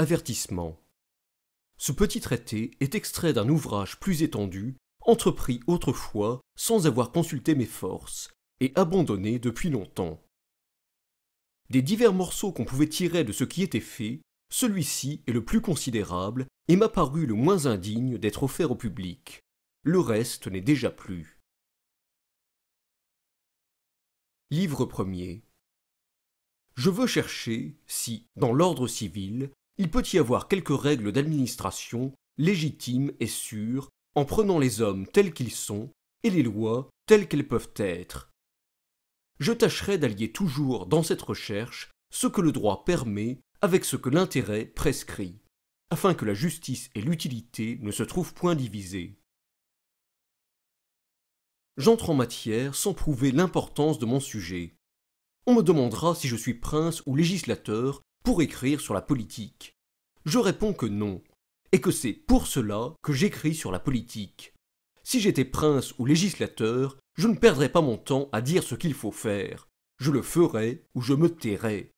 Avertissement. Ce petit traité est extrait d'un ouvrage plus étendu, entrepris autrefois sans avoir consulté mes forces, et abandonné depuis longtemps. Des divers morceaux qu'on pouvait tirer de ce qui était fait, celui-ci est le plus considérable et m'a paru le moins indigne d'être offert au public. Le reste n'est déjà plus. Livre premier. Je veux chercher si, dans l'ordre civil, il peut y avoir quelques règles d'administration légitimes et sûres en prenant les hommes tels qu'ils sont et les lois telles qu'elles peuvent être. Je tâcherai d'allier toujours dans cette recherche ce que le droit permet avec ce que l'intérêt prescrit, afin que la justice et l'utilité ne se trouvent point divisées. J'entre en matière sans prouver l'importance de mon sujet. On me demandera si je suis prince ou législateur pour écrire sur la politique Je réponds que non, et que c'est pour cela que j'écris sur la politique. Si j'étais prince ou législateur, je ne perdrais pas mon temps à dire ce qu'il faut faire. Je le ferais ou je me tairais.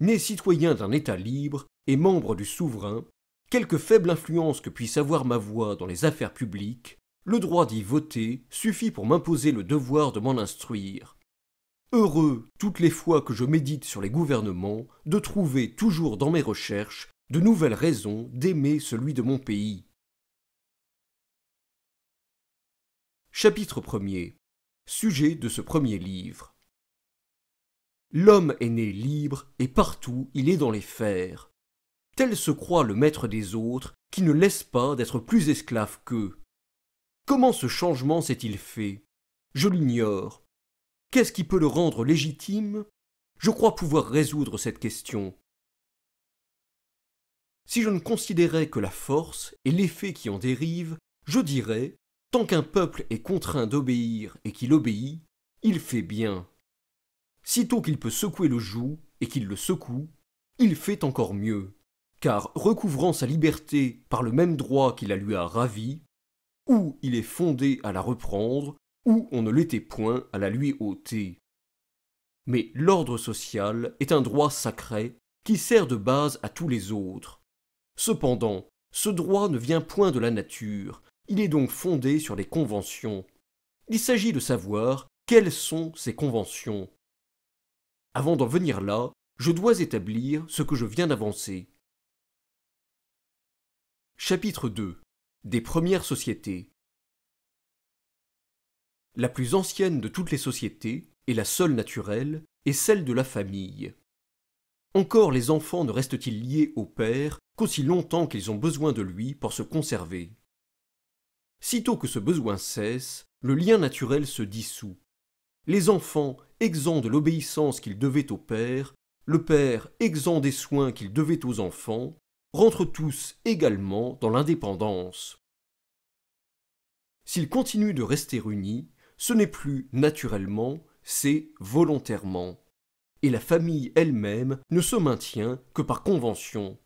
Né citoyen d'un État libre et membre du souverain, quelque faible influence que puisse avoir ma voix dans les affaires publiques, le droit d'y voter suffit pour m'imposer le devoir de m'en instruire heureux, toutes les fois que je médite sur les gouvernements, de trouver toujours dans mes recherches de nouvelles raisons d'aimer celui de mon pays. Chapitre 1 Sujet de ce premier livre L'homme est né libre et partout il est dans les fers. Tel se croit le maître des autres qui ne laisse pas d'être plus esclave qu'eux. Comment ce changement s'est-il fait Je l'ignore, Qu'est-ce qui peut le rendre légitime Je crois pouvoir résoudre cette question. Si je ne considérais que la force et l'effet qui en dérive, je dirais, tant qu'un peuple est contraint d'obéir et qu'il obéit, il fait bien. Sitôt qu'il peut secouer le joug et qu'il le secoue, il fait encore mieux, car recouvrant sa liberté par le même droit qui la lui a ravie, ou il est fondé à la reprendre, ou on ne l'était point à la lui ôter. Mais l'ordre social est un droit sacré qui sert de base à tous les autres. Cependant, ce droit ne vient point de la nature, il est donc fondé sur les conventions. Il s'agit de savoir quelles sont ces conventions. Avant d'en venir là, je dois établir ce que je viens d'avancer. Chapitre 2 Des premières sociétés la plus ancienne de toutes les sociétés, et la seule naturelle, est celle de la famille. Encore les enfants ne restent-ils liés au père qu'aussi longtemps qu'ils ont besoin de lui pour se conserver. Sitôt que ce besoin cesse, le lien naturel se dissout. Les enfants, exempts de l'obéissance qu'ils devaient au père, le père, exempt des soins qu'il devait aux enfants, rentrent tous également dans l'indépendance. S'ils continuent de rester unis, ce n'est plus naturellement, c'est volontairement. Et la famille elle-même ne se maintient que par convention.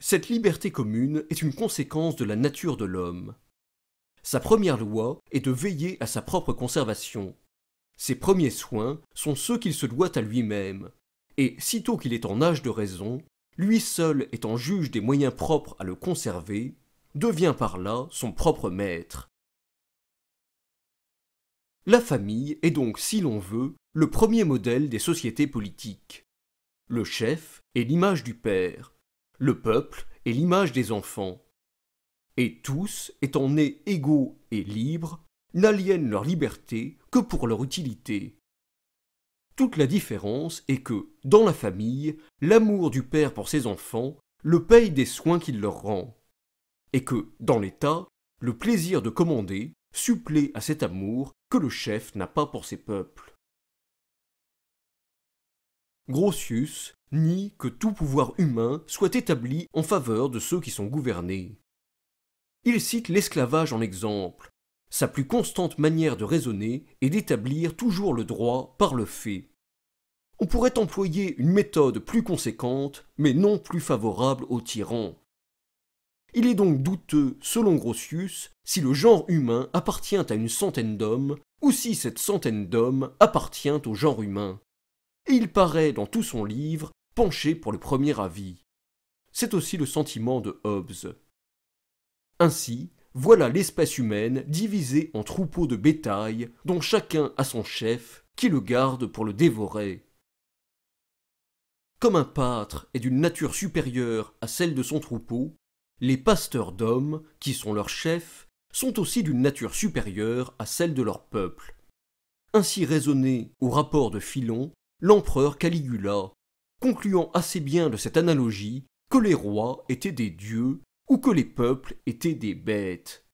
Cette liberté commune est une conséquence de la nature de l'homme. Sa première loi est de veiller à sa propre conservation. Ses premiers soins sont ceux qu'il se doit à lui-même, et sitôt qu'il est en âge de raison, lui seul étant juge des moyens propres à le conserver, devient par là son propre maître, la famille est donc, si l'on veut, le premier modèle des sociétés politiques. Le chef est l'image du père, le peuple est l'image des enfants. Et tous, étant nés égaux et libres, n'aliènent leur liberté que pour leur utilité. Toute la différence est que, dans la famille, l'amour du père pour ses enfants le paye des soins qu'il leur rend, et que, dans l'État, le plaisir de commander supplé à cet amour que le chef n'a pas pour ses peuples. Grotius nie que tout pouvoir humain soit établi en faveur de ceux qui sont gouvernés. Il cite l'esclavage en exemple, sa plus constante manière de raisonner est d'établir toujours le droit par le fait. On pourrait employer une méthode plus conséquente, mais non plus favorable aux tyrans. Il est donc douteux, selon Grotius, si le genre humain appartient à une centaine d'hommes ou si cette centaine d'hommes appartient au genre humain. Et il paraît, dans tout son livre, penché pour le premier avis. C'est aussi le sentiment de Hobbes. Ainsi, voilà l'espèce humaine divisée en troupeaux de bétail dont chacun a son chef qui le garde pour le dévorer. Comme un pâtre est d'une nature supérieure à celle de son troupeau, les pasteurs d'hommes, qui sont leurs chefs, sont aussi d'une nature supérieure à celle de leur peuple. Ainsi raisonné au rapport de Philon, l'empereur Caligula, concluant assez bien de cette analogie que les rois étaient des dieux ou que les peuples étaient des bêtes.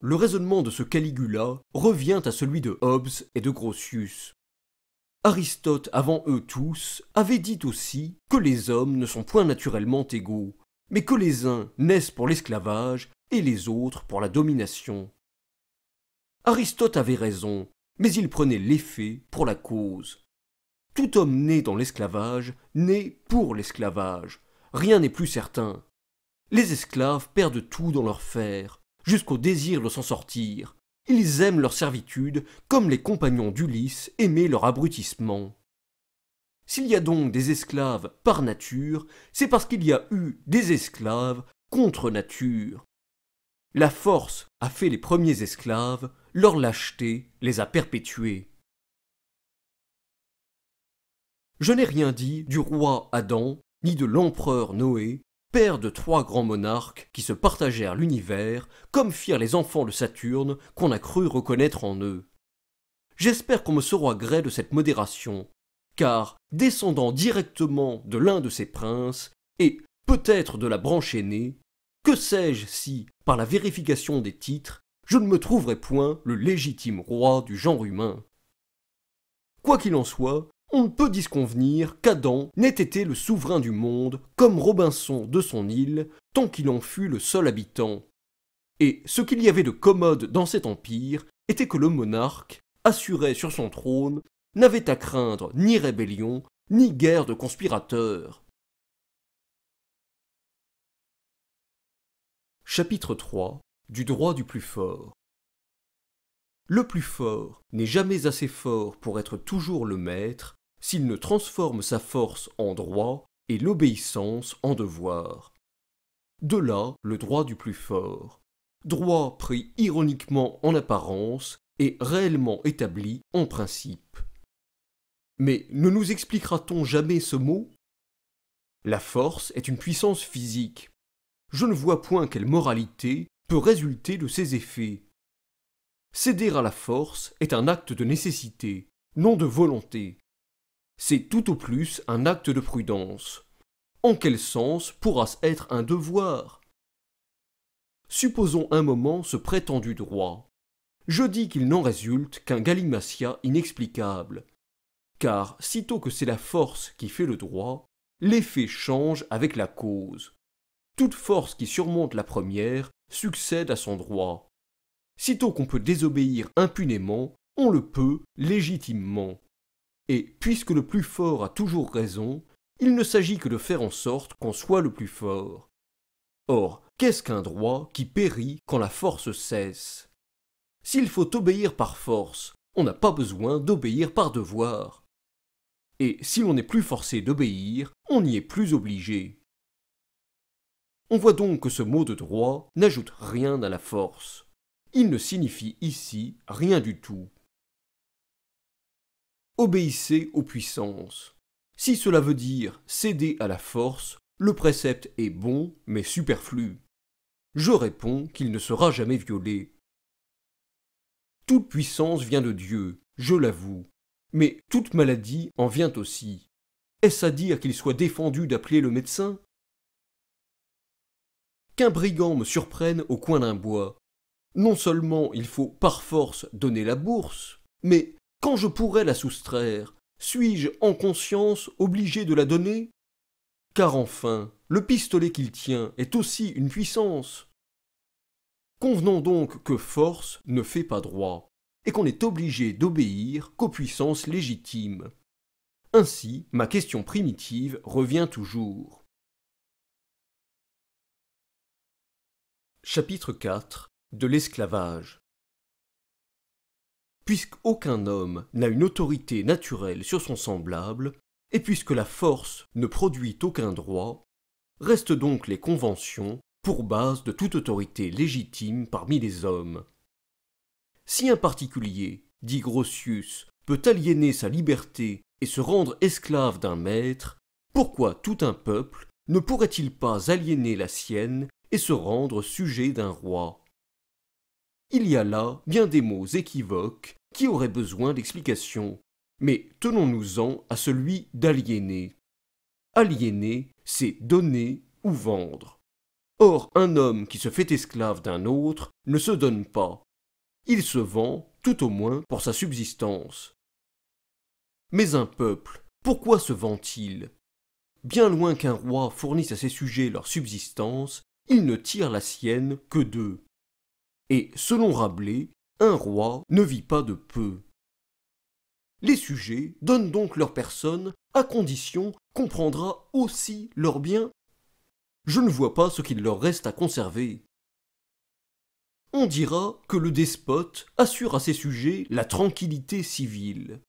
Le raisonnement de ce Caligula revient à celui de Hobbes et de Grotius. Aristote avant eux tous avait dit aussi que les hommes ne sont point naturellement égaux, mais que les uns naissent pour l'esclavage et les autres pour la domination. Aristote avait raison, mais il prenait l'effet pour la cause. Tout homme né dans l'esclavage naît pour l'esclavage, rien n'est plus certain. Les esclaves perdent tout dans leur fer, jusqu'au désir de s'en sortir, ils aiment leur servitude, comme les compagnons d'Ulysse aimaient leur abrutissement. S'il y a donc des esclaves par nature, c'est parce qu'il y a eu des esclaves contre nature. La force a fait les premiers esclaves, leur lâcheté les a perpétués. Je n'ai rien dit du roi Adam, ni de l'empereur Noé, père de trois grands monarques qui se partagèrent l'univers, comme firent les enfants de Saturne qu'on a cru reconnaître en eux. J'espère qu'on me saura gré de cette modération, car, descendant directement de l'un de ces princes, et peut-être de la branche aînée, que sais-je si, par la vérification des titres, je ne me trouverai point le légitime roi du genre humain Quoi qu'il en soit, on ne peut disconvenir qu'Adam n'ait été le souverain du monde, comme Robinson de son île, tant qu'il en fut le seul habitant. Et ce qu'il y avait de commode dans cet empire était que le monarque, assuré sur son trône, n'avait à craindre ni rébellion, ni guerre de conspirateurs. Chapitre 3 Du droit du plus fort Le plus fort n'est jamais assez fort pour être toujours le maître, s'il ne transforme sa force en droit et l'obéissance en devoir. De là le droit du plus fort, droit pris ironiquement en apparence et réellement établi en principe. Mais ne nous expliquera-t-on jamais ce mot La force est une puissance physique. Je ne vois point quelle moralité peut résulter de ses effets. Céder à la force est un acte de nécessité, non de volonté. C'est tout au plus un acte de prudence. En quel sens pourra-ce être un devoir Supposons un moment ce prétendu droit. Je dis qu'il n'en résulte qu'un galimacia inexplicable. Car, sitôt que c'est la force qui fait le droit, l'effet change avec la cause. Toute force qui surmonte la première succède à son droit. Sitôt qu'on peut désobéir impunément, on le peut légitimement. Et puisque le plus fort a toujours raison, il ne s'agit que de faire en sorte qu'on soit le plus fort. Or, qu'est-ce qu'un droit qui périt quand la force cesse S'il faut obéir par force, on n'a pas besoin d'obéir par devoir. Et si l'on n'est plus forcé d'obéir, on n'y est plus obligé. On voit donc que ce mot de droit n'ajoute rien à la force. Il ne signifie ici rien du tout obéissez aux puissances. Si cela veut dire céder à la force, le précepte est bon mais superflu. Je réponds qu'il ne sera jamais violé. Toute puissance vient de Dieu, je l'avoue, mais toute maladie en vient aussi. Est-ce à dire qu'il soit défendu d'appeler le médecin Qu'un brigand me surprenne au coin d'un bois. Non seulement il faut par force donner la bourse, mais quand je pourrais la soustraire, suis-je en conscience obligé de la donner Car enfin, le pistolet qu'il tient est aussi une puissance. Convenons donc que force ne fait pas droit, et qu'on est obligé d'obéir qu'aux puissances légitimes. Ainsi, ma question primitive revient toujours. Chapitre 4 De l'esclavage puisqu'aucun homme n'a une autorité naturelle sur son semblable, et puisque la force ne produit aucun droit, restent donc les conventions pour base de toute autorité légitime parmi les hommes. Si un particulier, dit Grotius, peut aliéner sa liberté et se rendre esclave d'un maître, pourquoi tout un peuple ne pourrait-il pas aliéner la sienne et se rendre sujet d'un roi Il y a là bien des mots équivoques qui aurait besoin d'explications. Mais tenons-nous-en à celui d'aliéné. Aliéner, c'est donner ou vendre. Or, un homme qui se fait esclave d'un autre ne se donne pas. Il se vend, tout au moins, pour sa subsistance. Mais un peuple, pourquoi se vend-il Bien loin qu'un roi fournisse à ses sujets leur subsistance, il ne tire la sienne que d'eux. Et selon Rabelais, un roi ne vit pas de peu. Les sujets donnent donc leur personne, à condition qu'on prendra aussi leurs biens. Je ne vois pas ce qu'il leur reste à conserver. On dira que le despote assure à ses sujets la tranquillité civile.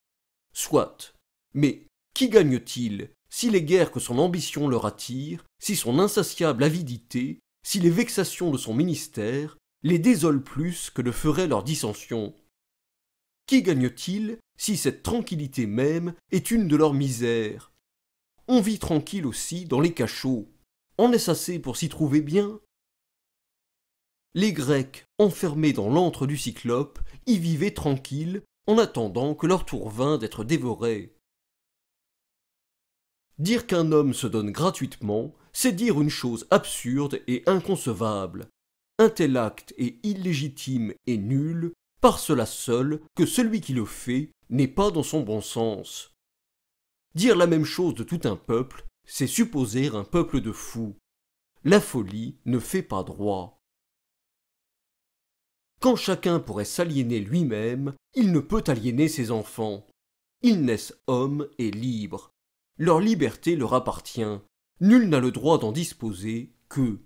Soit. Mais qui gagne-t-il si les guerres que son ambition leur attire, si son insatiable avidité, si les vexations de son ministère les désolent plus que le ferait leur dissension. Qui gagne-t-il si cette tranquillité même est une de leurs misères On vit tranquille aussi dans les cachots. En est ce assez pour s'y trouver bien Les Grecs, enfermés dans l'antre du Cyclope, y vivaient tranquilles en attendant que leur tour vînt d'être dévoré. Dire qu'un homme se donne gratuitement, c'est dire une chose absurde et inconcevable, un tel acte est illégitime et nul par cela seul que celui qui le fait n'est pas dans son bon sens. Dire la même chose de tout un peuple, c'est supposer un peuple de fous. La folie ne fait pas droit. Quand chacun pourrait s'aliéner lui-même, il ne peut aliéner ses enfants. Ils naissent hommes et libres. Leur liberté leur appartient. Nul n'a le droit d'en disposer que.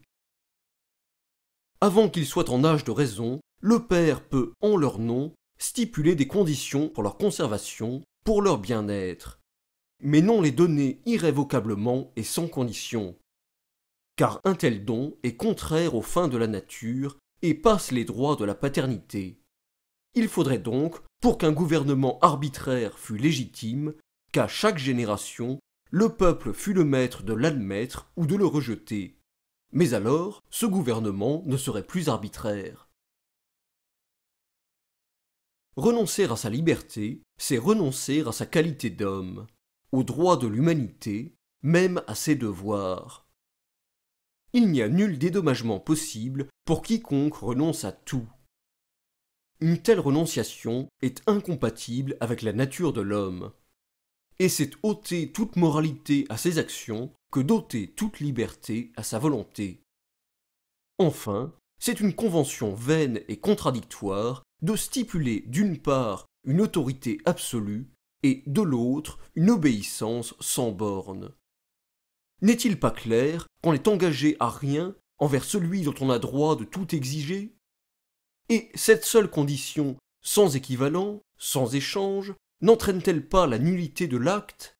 Avant qu'ils soient en âge de raison, le père peut, en leur nom, stipuler des conditions pour leur conservation, pour leur bien-être, mais non les donner irrévocablement et sans condition. Car un tel don est contraire aux fins de la nature et passe les droits de la paternité. Il faudrait donc, pour qu'un gouvernement arbitraire fût légitime, qu'à chaque génération, le peuple fût le maître de l'admettre ou de le rejeter. Mais alors, ce gouvernement ne serait plus arbitraire. Renoncer à sa liberté, c'est renoncer à sa qualité d'homme, aux droits de l'humanité, même à ses devoirs. Il n'y a nul dédommagement possible pour quiconque renonce à tout. Une telle renonciation est incompatible avec la nature de l'homme. Et c'est ôter toute moralité à ses actions que doter toute liberté à sa volonté. Enfin, c'est une convention vaine et contradictoire de stipuler d'une part une autorité absolue et de l'autre une obéissance sans borne. N'est-il pas clair qu'on est engagé à rien envers celui dont on a droit de tout exiger Et cette seule condition, sans équivalent, sans échange, n'entraîne-t-elle pas la nullité de l'acte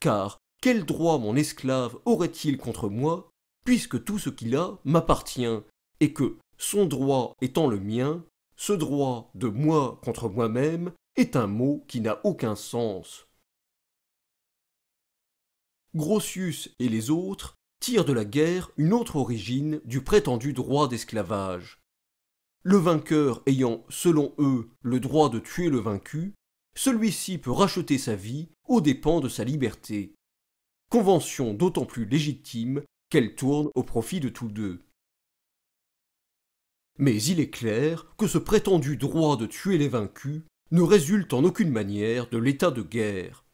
Car quel droit mon esclave aurait-il contre moi, puisque tout ce qu'il a m'appartient, et que, son droit étant le mien, ce droit de moi contre moi-même est un mot qui n'a aucun sens. Grotius et les autres tirent de la guerre une autre origine du prétendu droit d'esclavage. Le vainqueur ayant, selon eux, le droit de tuer le vaincu, celui-ci peut racheter sa vie aux dépens de sa liberté convention d'autant plus légitime qu'elle tourne au profit de tous deux. Mais il est clair que ce prétendu droit de tuer les vaincus ne résulte en aucune manière de l'état de guerre.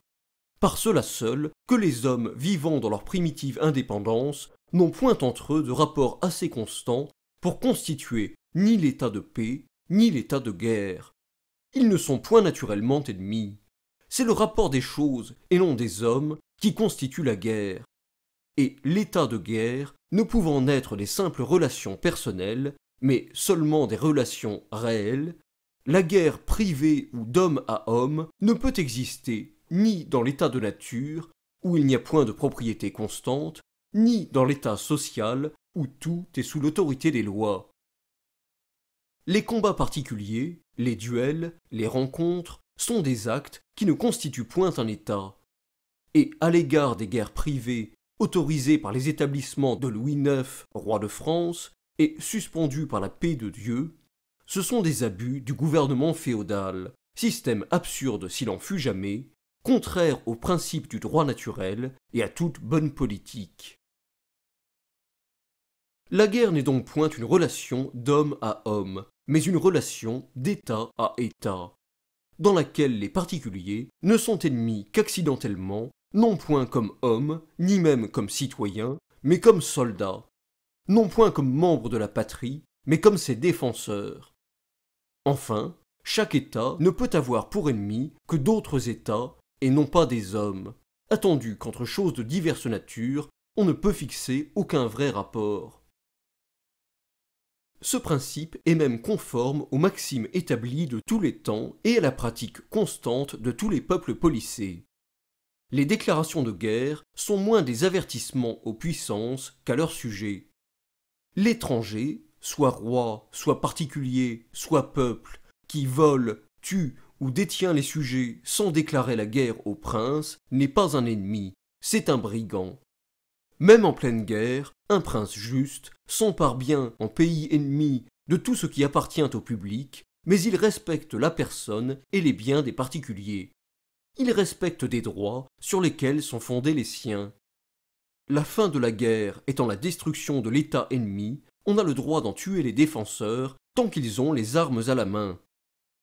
Par cela seul que les hommes vivant dans leur primitive indépendance n'ont point entre eux de rapport assez constant pour constituer ni l'état de paix, ni l'état de guerre. Ils ne sont point naturellement ennemis. C'est le rapport des choses, et non des hommes, qui constitue la guerre, et l'état de guerre ne pouvant être des simples relations personnelles, mais seulement des relations réelles, la guerre privée ou d'homme à homme ne peut exister ni dans l'état de nature, où il n'y a point de propriété constante, ni dans l'état social, où tout est sous l'autorité des lois. Les combats particuliers, les duels, les rencontres sont des actes qui ne constituent point un état et à l'égard des guerres privées autorisées par les établissements de Louis IX, roi de France, et suspendues par la paix de Dieu, ce sont des abus du gouvernement féodal, système absurde s'il en fut jamais, contraire aux principes du droit naturel et à toute bonne politique. La guerre n'est donc point une relation d'homme à homme, mais une relation d'État à État, dans laquelle les particuliers ne sont ennemis qu'accidentellement non point comme homme, ni même comme citoyen, mais comme soldat, non point comme membre de la patrie, mais comme ses défenseurs. Enfin, chaque État ne peut avoir pour ennemi que d'autres États, et non pas des hommes, attendu qu'entre choses de diverses natures, on ne peut fixer aucun vrai rapport. Ce principe est même conforme aux maximes établies de tous les temps et à la pratique constante de tous les peuples policés les déclarations de guerre sont moins des avertissements aux puissances qu'à leurs sujets. L'étranger, soit roi, soit particulier, soit peuple, qui vole, tue ou détient les sujets sans déclarer la guerre au prince, n'est pas un ennemi, c'est un brigand. Même en pleine guerre, un prince juste s'empare bien en pays ennemi de tout ce qui appartient au public, mais il respecte la personne et les biens des particuliers. Ils respectent des droits sur lesquels sont fondés les siens. La fin de la guerre étant la destruction de l'État ennemi, on a le droit d'en tuer les défenseurs tant qu'ils ont les armes à la main.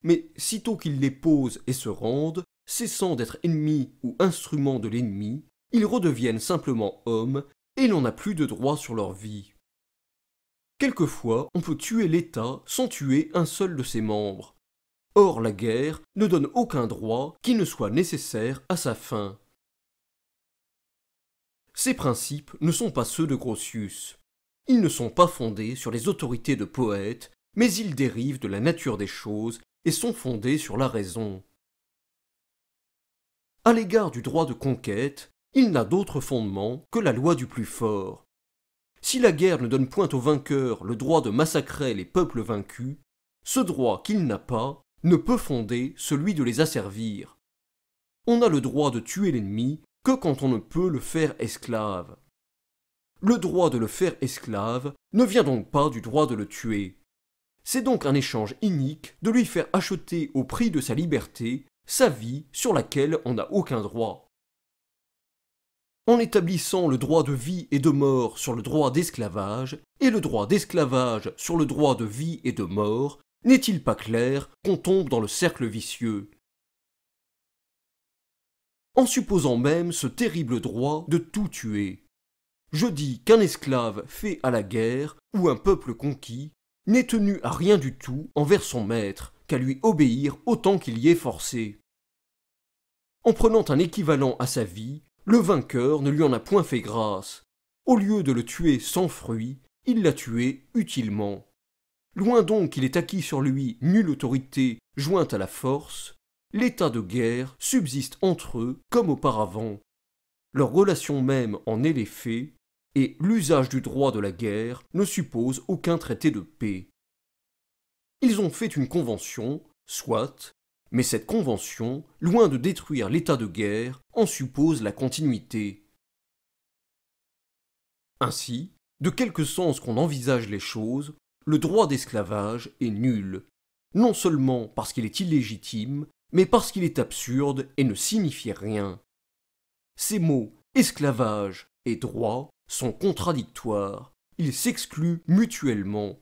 Mais sitôt qu'ils les posent et se rendent, cessant d'être ennemis ou instruments de l'ennemi, ils redeviennent simplement hommes et l'on n'a plus de droit sur leur vie. Quelquefois, on peut tuer l'État sans tuer un seul de ses membres, Or la guerre ne donne aucun droit qui ne soit nécessaire à sa fin. Ces principes ne sont pas ceux de Grotius. Ils ne sont pas fondés sur les autorités de poètes, mais ils dérivent de la nature des choses et sont fondés sur la raison. À l'égard du droit de conquête, il n'a d'autre fondement que la loi du plus fort. Si la guerre ne donne point au vainqueur le droit de massacrer les peuples vaincus, ce droit qu'il n'a pas, ne peut fonder celui de les asservir. On a le droit de tuer l'ennemi que quand on ne peut le faire esclave. Le droit de le faire esclave ne vient donc pas du droit de le tuer. C'est donc un échange inique de lui faire acheter au prix de sa liberté sa vie sur laquelle on n'a aucun droit. En établissant le droit de vie et de mort sur le droit d'esclavage, et le droit d'esclavage sur le droit de vie et de mort, n'est-il pas clair qu'on tombe dans le cercle vicieux En supposant même ce terrible droit de tout tuer, je dis qu'un esclave fait à la guerre ou un peuple conquis n'est tenu à rien du tout envers son maître qu'à lui obéir autant qu'il y est forcé. En prenant un équivalent à sa vie, le vainqueur ne lui en a point fait grâce. Au lieu de le tuer sans fruit, il l'a tué utilement. Loin donc qu'il ait acquis sur lui nulle autorité jointe à la force, l'état de guerre subsiste entre eux comme auparavant. Leur relation même en est l'effet, et l'usage du droit de la guerre ne suppose aucun traité de paix. Ils ont fait une convention, soit, mais cette convention, loin de détruire l'état de guerre, en suppose la continuité. Ainsi, de quelque sens qu'on envisage les choses, le droit d'esclavage est nul, non seulement parce qu'il est illégitime, mais parce qu'il est absurde et ne signifie rien. Ces mots esclavage et droit sont contradictoires, ils s'excluent mutuellement.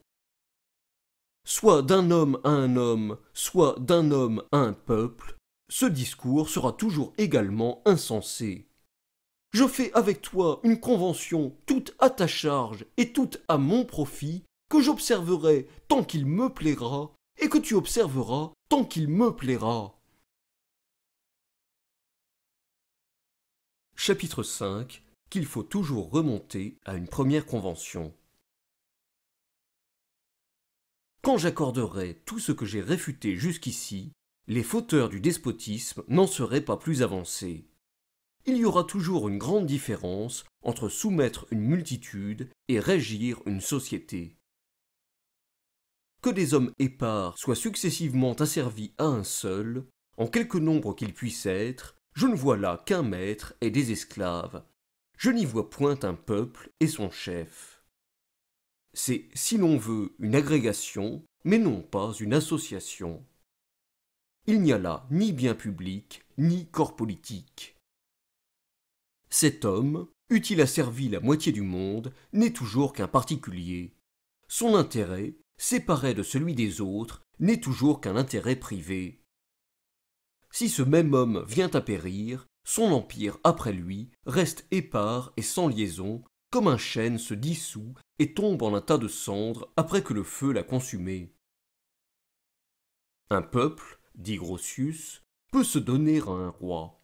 Soit d'un homme à un homme, soit d'un homme à un peuple, ce discours sera toujours également insensé. Je fais avec toi une convention toute à ta charge et toute à mon profit que j'observerai tant qu'il me plaira, et que tu observeras tant qu'il me plaira. Chapitre 5 Qu'il faut toujours remonter à une première convention. Quand j'accorderai tout ce que j'ai réfuté jusqu'ici, les fauteurs du despotisme n'en seraient pas plus avancés. Il y aura toujours une grande différence entre soumettre une multitude et régir une société des hommes épars soient successivement asservis à un seul, en quelque nombre qu'ils puissent être, je ne vois là qu'un maître et des esclaves. Je n'y vois point un peuple et son chef. C'est, si l'on veut, une agrégation, mais non pas une association. Il n'y a là ni bien public, ni corps politique. Cet homme, utile il asservi la moitié du monde, n'est toujours qu'un particulier. Son intérêt, séparé de celui des autres, n'est toujours qu'un intérêt privé. Si ce même homme vient à périr, son empire après lui reste épars et sans liaison, comme un chêne se dissout et tombe en un tas de cendres après que le feu l'a consumé. Un peuple, dit Grotius, peut se donner à un roi.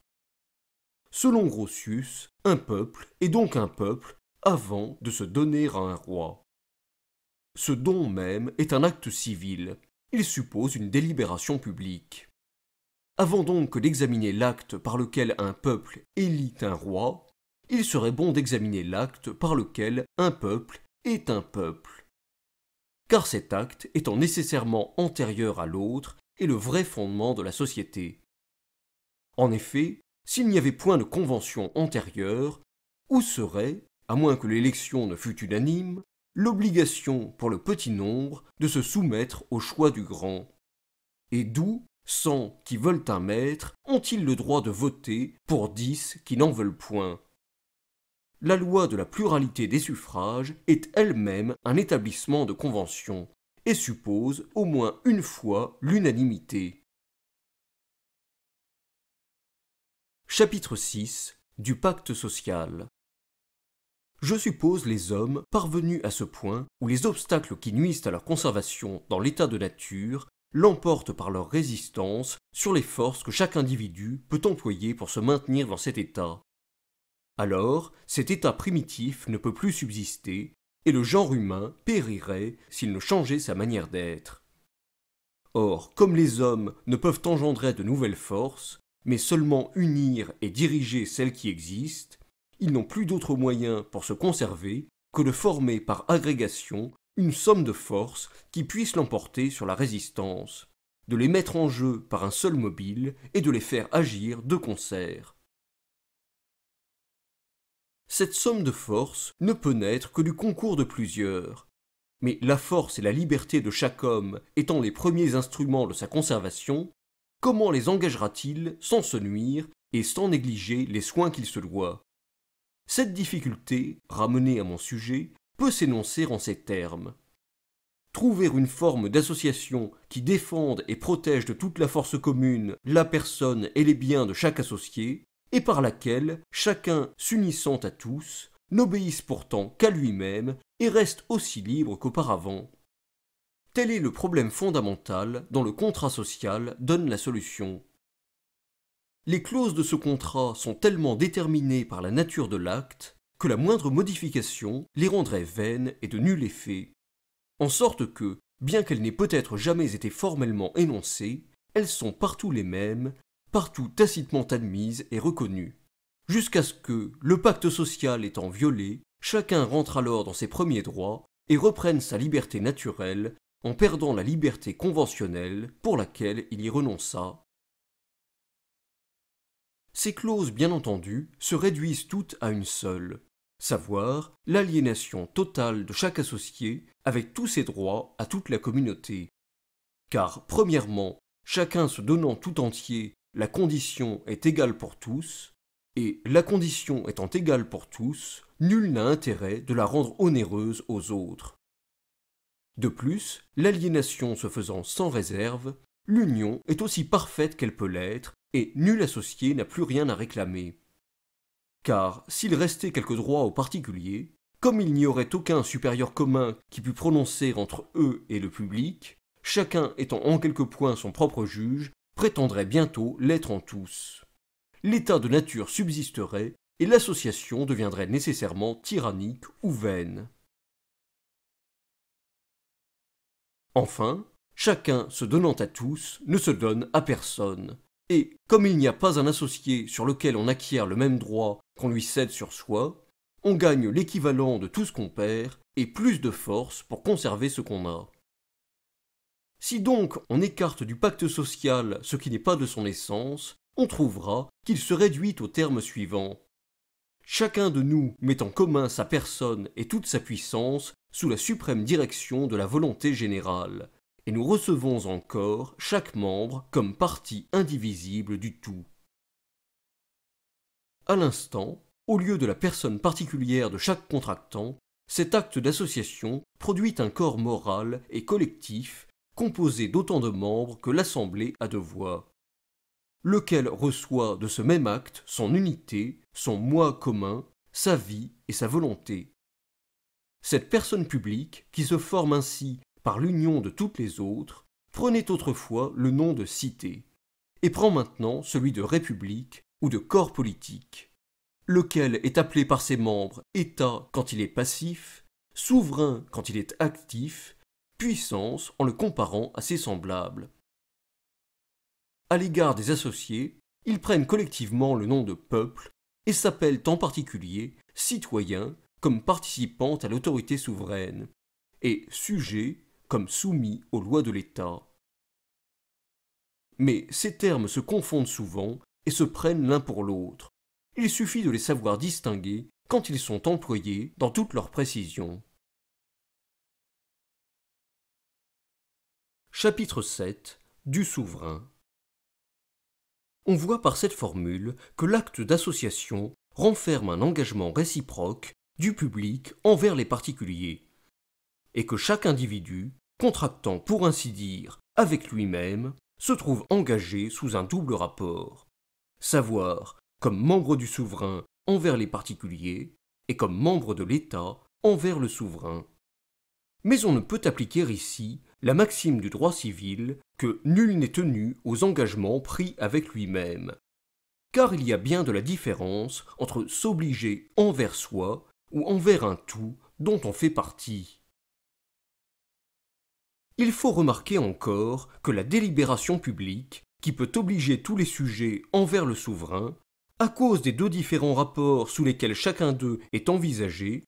Selon Grotius, un peuple est donc un peuple avant de se donner à un roi. Ce don même est un acte civil. Il suppose une délibération publique. Avant donc d'examiner l'acte par lequel un peuple élit un roi, il serait bon d'examiner l'acte par lequel un peuple est un peuple. Car cet acte étant nécessairement antérieur à l'autre est le vrai fondement de la société. En effet, s'il n'y avait point de convention antérieure, où serait, à moins que l'élection ne fût unanime, l'obligation pour le petit nombre de se soumettre au choix du grand. Et d'où cent qui veulent un maître ont-ils le droit de voter pour dix qui n'en veulent point La loi de la pluralité des suffrages est elle-même un établissement de convention et suppose au moins une fois l'unanimité. Chapitre 6 du pacte social je suppose les hommes parvenus à ce point où les obstacles qui nuisent à leur conservation dans l'état de nature l'emportent par leur résistance sur les forces que chaque individu peut employer pour se maintenir dans cet état. Alors, cet état primitif ne peut plus subsister, et le genre humain périrait s'il ne changeait sa manière d'être. Or, comme les hommes ne peuvent engendrer de nouvelles forces, mais seulement unir et diriger celles qui existent, ils n'ont plus d'autre moyen pour se conserver que de former par agrégation une somme de forces qui puisse l'emporter sur la résistance, de les mettre en jeu par un seul mobile et de les faire agir de concert. Cette somme de forces ne peut naître que du concours de plusieurs, mais la force et la liberté de chaque homme étant les premiers instruments de sa conservation, comment les engagera-t-il sans se nuire et sans négliger les soins qu'il se doit cette difficulté, ramenée à mon sujet, peut s'énoncer en ces termes. Trouver une forme d'association qui défende et protège de toute la force commune la personne et les biens de chaque associé, et par laquelle chacun s'unissant à tous, n'obéisse pourtant qu'à lui-même et reste aussi libre qu'auparavant. Tel est le problème fondamental dont le contrat social donne la solution les clauses de ce contrat sont tellement déterminées par la nature de l'acte que la moindre modification les rendrait vaines et de nul effet. En sorte que, bien qu'elles n'aient peut-être jamais été formellement énoncées, elles sont partout les mêmes, partout tacitement admises et reconnues. Jusqu'à ce que, le pacte social étant violé, chacun rentre alors dans ses premiers droits et reprenne sa liberté naturelle en perdant la liberté conventionnelle pour laquelle il y renonça ces clauses, bien entendu, se réduisent toutes à une seule, savoir l'aliénation totale de chaque associé avec tous ses droits à toute la communauté. Car, premièrement, chacun se donnant tout entier, la condition est égale pour tous, et la condition étant égale pour tous, nul n'a intérêt de la rendre onéreuse aux autres. De plus, l'aliénation se faisant sans réserve, l'union est aussi parfaite qu'elle peut l'être et nul associé n'a plus rien à réclamer. Car s'il restait quelque droit aux particuliers, comme il n'y aurait aucun supérieur commun qui pût prononcer entre eux et le public, chacun étant en quelque point son propre juge, prétendrait bientôt l'être en tous. L'état de nature subsisterait et l'association deviendrait nécessairement tyrannique ou vaine. Enfin, chacun se donnant à tous ne se donne à personne, et comme il n'y a pas un associé sur lequel on acquiert le même droit qu'on lui cède sur soi, on gagne l'équivalent de tout ce qu'on perd et plus de force pour conserver ce qu'on a. Si donc on écarte du pacte social ce qui n'est pas de son essence, on trouvera qu'il se réduit au terme suivant. Chacun de nous met en commun sa personne et toute sa puissance sous la suprême direction de la volonté générale, et nous recevons encore chaque membre comme partie indivisible du tout. À l'instant, au lieu de la personne particulière de chaque contractant, cet acte d'association produit un corps moral et collectif composé d'autant de membres que l'Assemblée a de voix, lequel reçoit de ce même acte son unité, son moi commun, sa vie et sa volonté. Cette personne publique, qui se forme ainsi par l'union de toutes les autres, prenait autrefois le nom de cité, et prend maintenant celui de république ou de corps politique, lequel est appelé par ses membres État quand il est passif, souverain quand il est actif, puissance en le comparant à ses semblables. À l'égard des associés, ils prennent collectivement le nom de peuple et s'appellent en particulier citoyens comme participants à l'autorité souveraine et sujets comme soumis aux lois de l'État. Mais ces termes se confondent souvent et se prennent l'un pour l'autre. Il suffit de les savoir distinguer quand ils sont employés dans toute leur précision. Chapitre 7 Du souverain On voit par cette formule que l'acte d'association renferme un engagement réciproque du public envers les particuliers, et que chaque individu contractant pour ainsi dire avec lui-même, se trouve engagé sous un double rapport, savoir comme membre du souverain envers les particuliers et comme membre de l'État envers le souverain. Mais on ne peut appliquer ici la maxime du droit civil que nul n'est tenu aux engagements pris avec lui-même, car il y a bien de la différence entre s'obliger envers soi ou envers un tout dont on fait partie. Il faut remarquer encore que la délibération publique, qui peut obliger tous les sujets envers le souverain, à cause des deux différents rapports sous lesquels chacun d'eux est envisagé,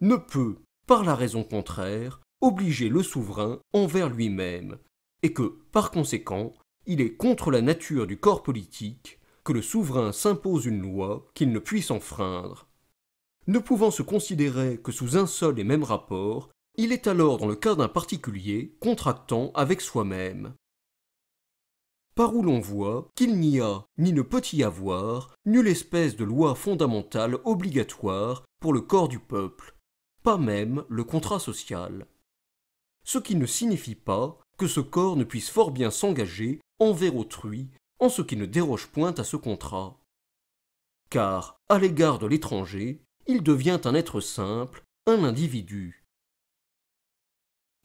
ne peut, par la raison contraire, obliger le souverain envers lui-même, et que, par conséquent, il est contre la nature du corps politique que le souverain s'impose une loi qu'il ne puisse enfreindre. Ne pouvant se considérer que sous un seul et même rapport, il est alors dans le cas d'un particulier contractant avec soi-même. Par où l'on voit qu'il n'y a, ni ne peut y avoir, nulle espèce de loi fondamentale obligatoire pour le corps du peuple, pas même le contrat social. Ce qui ne signifie pas que ce corps ne puisse fort bien s'engager envers autrui en ce qui ne déroge point à ce contrat. Car, à l'égard de l'étranger, il devient un être simple, un individu.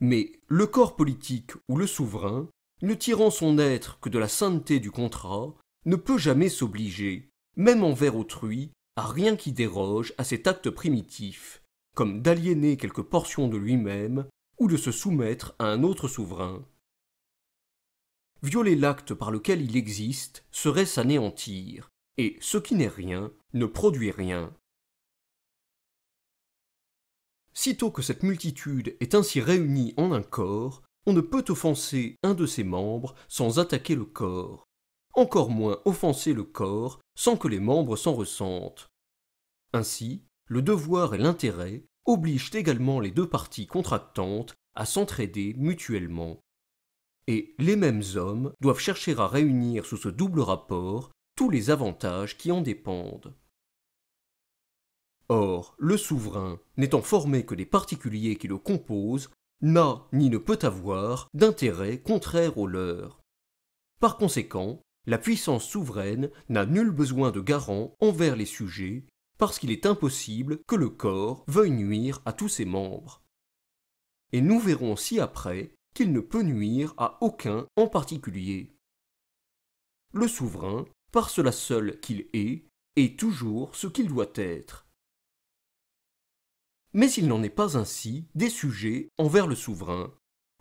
Mais le corps politique ou le souverain, ne tirant son être que de la sainteté du contrat, ne peut jamais s'obliger, même envers autrui, à rien qui déroge à cet acte primitif, comme d'aliéner quelque portion de lui-même ou de se soumettre à un autre souverain. Violer l'acte par lequel il existe serait s'anéantir, et ce qui n'est rien ne produit rien. Sitôt que cette multitude est ainsi réunie en un corps, on ne peut offenser un de ses membres sans attaquer le corps, encore moins offenser le corps sans que les membres s'en ressentent. Ainsi, le devoir et l'intérêt obligent également les deux parties contractantes à s'entraider mutuellement. Et les mêmes hommes doivent chercher à réunir sous ce double rapport tous les avantages qui en dépendent. Or, le souverain, n'étant formé que des particuliers qui le composent, n'a ni ne peut avoir d'intérêt contraire aux leur. Par conséquent, la puissance souveraine n'a nul besoin de garant envers les sujets, parce qu'il est impossible que le corps veuille nuire à tous ses membres. Et nous verrons ci après qu'il ne peut nuire à aucun en particulier. Le souverain, par cela seul qu'il est, est toujours ce qu'il doit être. Mais il n'en est pas ainsi des sujets envers le souverain,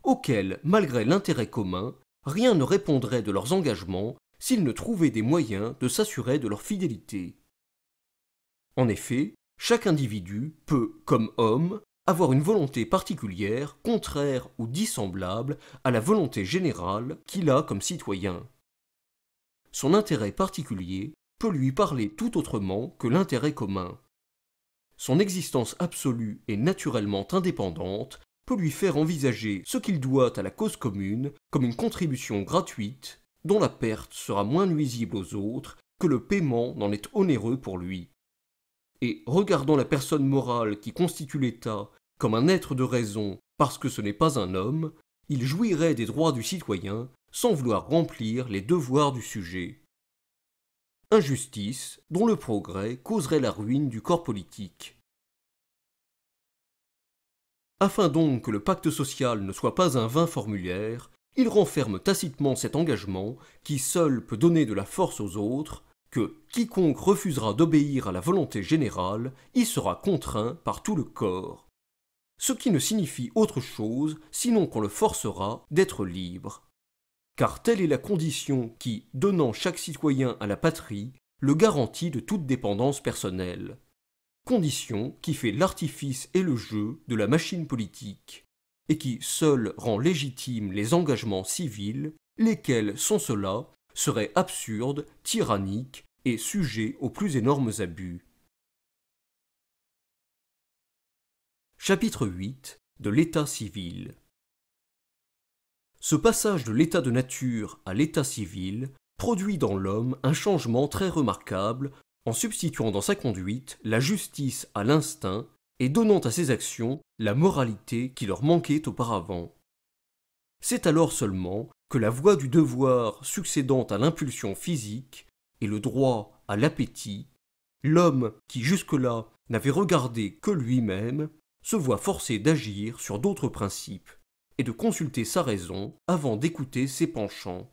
auxquels, malgré l'intérêt commun, rien ne répondrait de leurs engagements s'ils ne trouvaient des moyens de s'assurer de leur fidélité. En effet, chaque individu peut, comme homme, avoir une volonté particulière, contraire ou dissemblable à la volonté générale qu'il a comme citoyen. Son intérêt particulier peut lui parler tout autrement que l'intérêt commun son existence absolue et naturellement indépendante peut lui faire envisager ce qu'il doit à la cause commune comme une contribution gratuite dont la perte sera moins nuisible aux autres que le paiement n'en est onéreux pour lui. Et regardant la personne morale qui constitue l'État comme un être de raison parce que ce n'est pas un homme, il jouirait des droits du citoyen sans vouloir remplir les devoirs du sujet injustice dont le progrès causerait la ruine du corps politique. Afin donc que le pacte social ne soit pas un vain formulaire, il renferme tacitement cet engagement qui seul peut donner de la force aux autres, que quiconque refusera d'obéir à la volonté générale y sera contraint par tout le corps. Ce qui ne signifie autre chose sinon qu'on le forcera d'être libre car telle est la condition qui, donnant chaque citoyen à la patrie, le garantit de toute dépendance personnelle. Condition qui fait l'artifice et le jeu de la machine politique, et qui seule rend légitimes les engagements civils, lesquels, sans cela, seraient absurdes, tyranniques et sujets aux plus énormes abus. Chapitre 8 de l'état civil. Ce passage de l'état de nature à l'état civil produit dans l'homme un changement très remarquable en substituant dans sa conduite la justice à l'instinct et donnant à ses actions la moralité qui leur manquait auparavant. C'est alors seulement que la voie du devoir succédant à l'impulsion physique et le droit à l'appétit, l'homme qui jusque-là n'avait regardé que lui-même se voit forcé d'agir sur d'autres principes de consulter sa raison avant d'écouter ses penchants.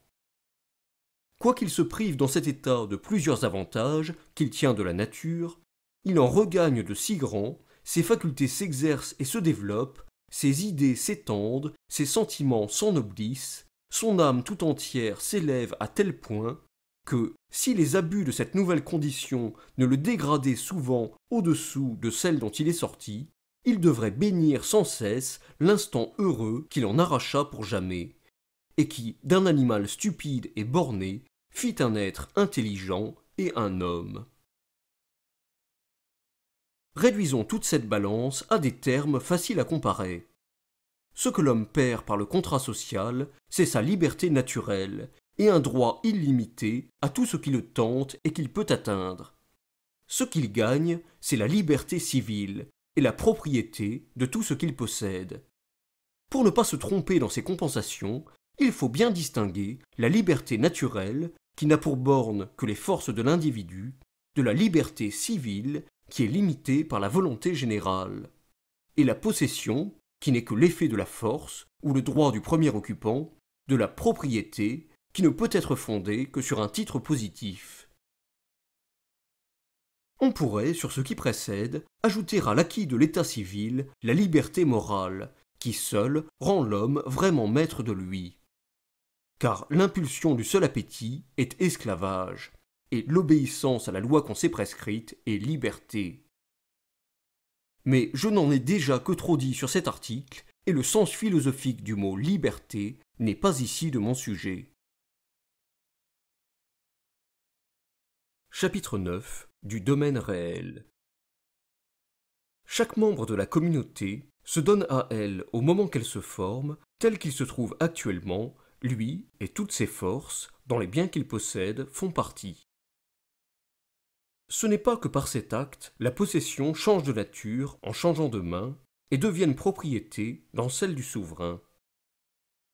Quoiqu'il se prive dans cet état de plusieurs avantages qu'il tient de la nature, il en regagne de si grands, ses facultés s'exercent et se développent, ses idées s'étendent, ses sentiments s'ennoblissent, son âme tout entière s'élève à tel point que, si les abus de cette nouvelle condition ne le dégradaient souvent au-dessous de celle dont il est sorti, il devrait bénir sans cesse l'instant heureux qu'il en arracha pour jamais, et qui, d'un animal stupide et borné, fit un être intelligent et un homme. Réduisons toute cette balance à des termes faciles à comparer. Ce que l'homme perd par le contrat social, c'est sa liberté naturelle, et un droit illimité à tout ce qui le tente et qu'il peut atteindre. Ce qu'il gagne, c'est la liberté civile, la propriété de tout ce qu'il possède. Pour ne pas se tromper dans ces compensations, il faut bien distinguer la liberté naturelle, qui n'a pour borne que les forces de l'individu, de la liberté civile, qui est limitée par la volonté générale, et la possession, qui n'est que l'effet de la force ou le droit du premier occupant, de la propriété, qui ne peut être fondée que sur un titre positif on pourrait, sur ce qui précède, ajouter à l'acquis de l'état civil la liberté morale, qui seule rend l'homme vraiment maître de lui. Car l'impulsion du seul appétit est esclavage, et l'obéissance à la loi qu'on s'est prescrite est liberté. Mais je n'en ai déjà que trop dit sur cet article, et le sens philosophique du mot liberté n'est pas ici de mon sujet. Chapitre 9 du domaine réel. Chaque membre de la communauté se donne à elle au moment qu'elle se forme, tel qu'il se trouve actuellement, lui et toutes ses forces, dans les biens qu'il possède, font partie. Ce n'est pas que par cet acte, la possession change de nature en changeant de main et devienne propriété dans celle du souverain.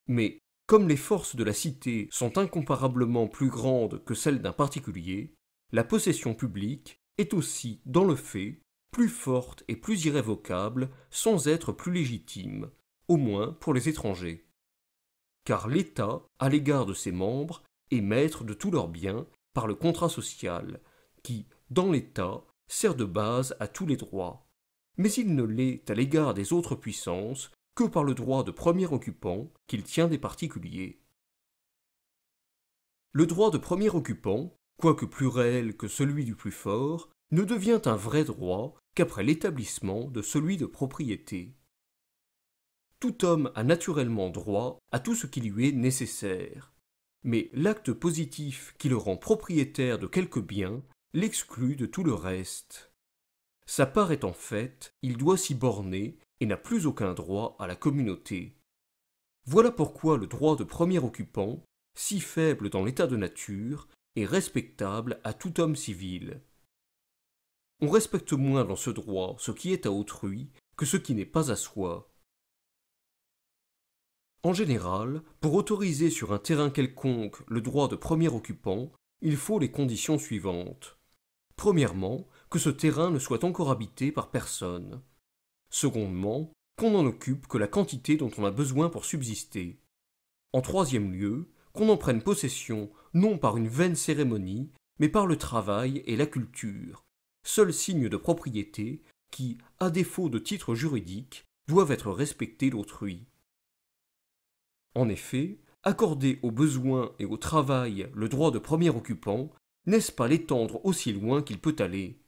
Mais, comme les forces de la cité sont incomparablement plus grandes que celles d'un particulier, la possession publique est aussi, dans le fait, plus forte et plus irrévocable sans être plus légitime, au moins pour les étrangers. Car l'État, à l'égard de ses membres, est maître de tous leurs biens par le contrat social, qui, dans l'État, sert de base à tous les droits. Mais il ne l'est à l'égard des autres puissances que par le droit de premier occupant qu'il tient des particuliers. Le droit de premier occupant quoique plus réel que celui du plus fort, ne devient un vrai droit qu'après l'établissement de celui de propriété. Tout homme a naturellement droit à tout ce qui lui est nécessaire, mais l'acte positif qui le rend propriétaire de quelque bien l'exclut de tout le reste. Sa part est en fait, il doit s'y borner et n'a plus aucun droit à la communauté. Voilà pourquoi le droit de premier occupant, si faible dans l'état de nature, et respectable à tout homme civil. On respecte moins dans ce droit ce qui est à autrui que ce qui n'est pas à soi. En général, pour autoriser sur un terrain quelconque le droit de premier occupant, il faut les conditions suivantes. Premièrement, que ce terrain ne soit encore habité par personne. Secondement, qu'on n'en occupe que la quantité dont on a besoin pour subsister. En troisième lieu, qu'on en prenne possession non par une vaine cérémonie, mais par le travail et la culture, seuls signes de propriété qui, à défaut de titres juridiques, doivent être respectés d'autrui. En effet, accorder aux besoins et au travail le droit de premier occupant, n'est-ce pas l'étendre aussi loin qu'il peut aller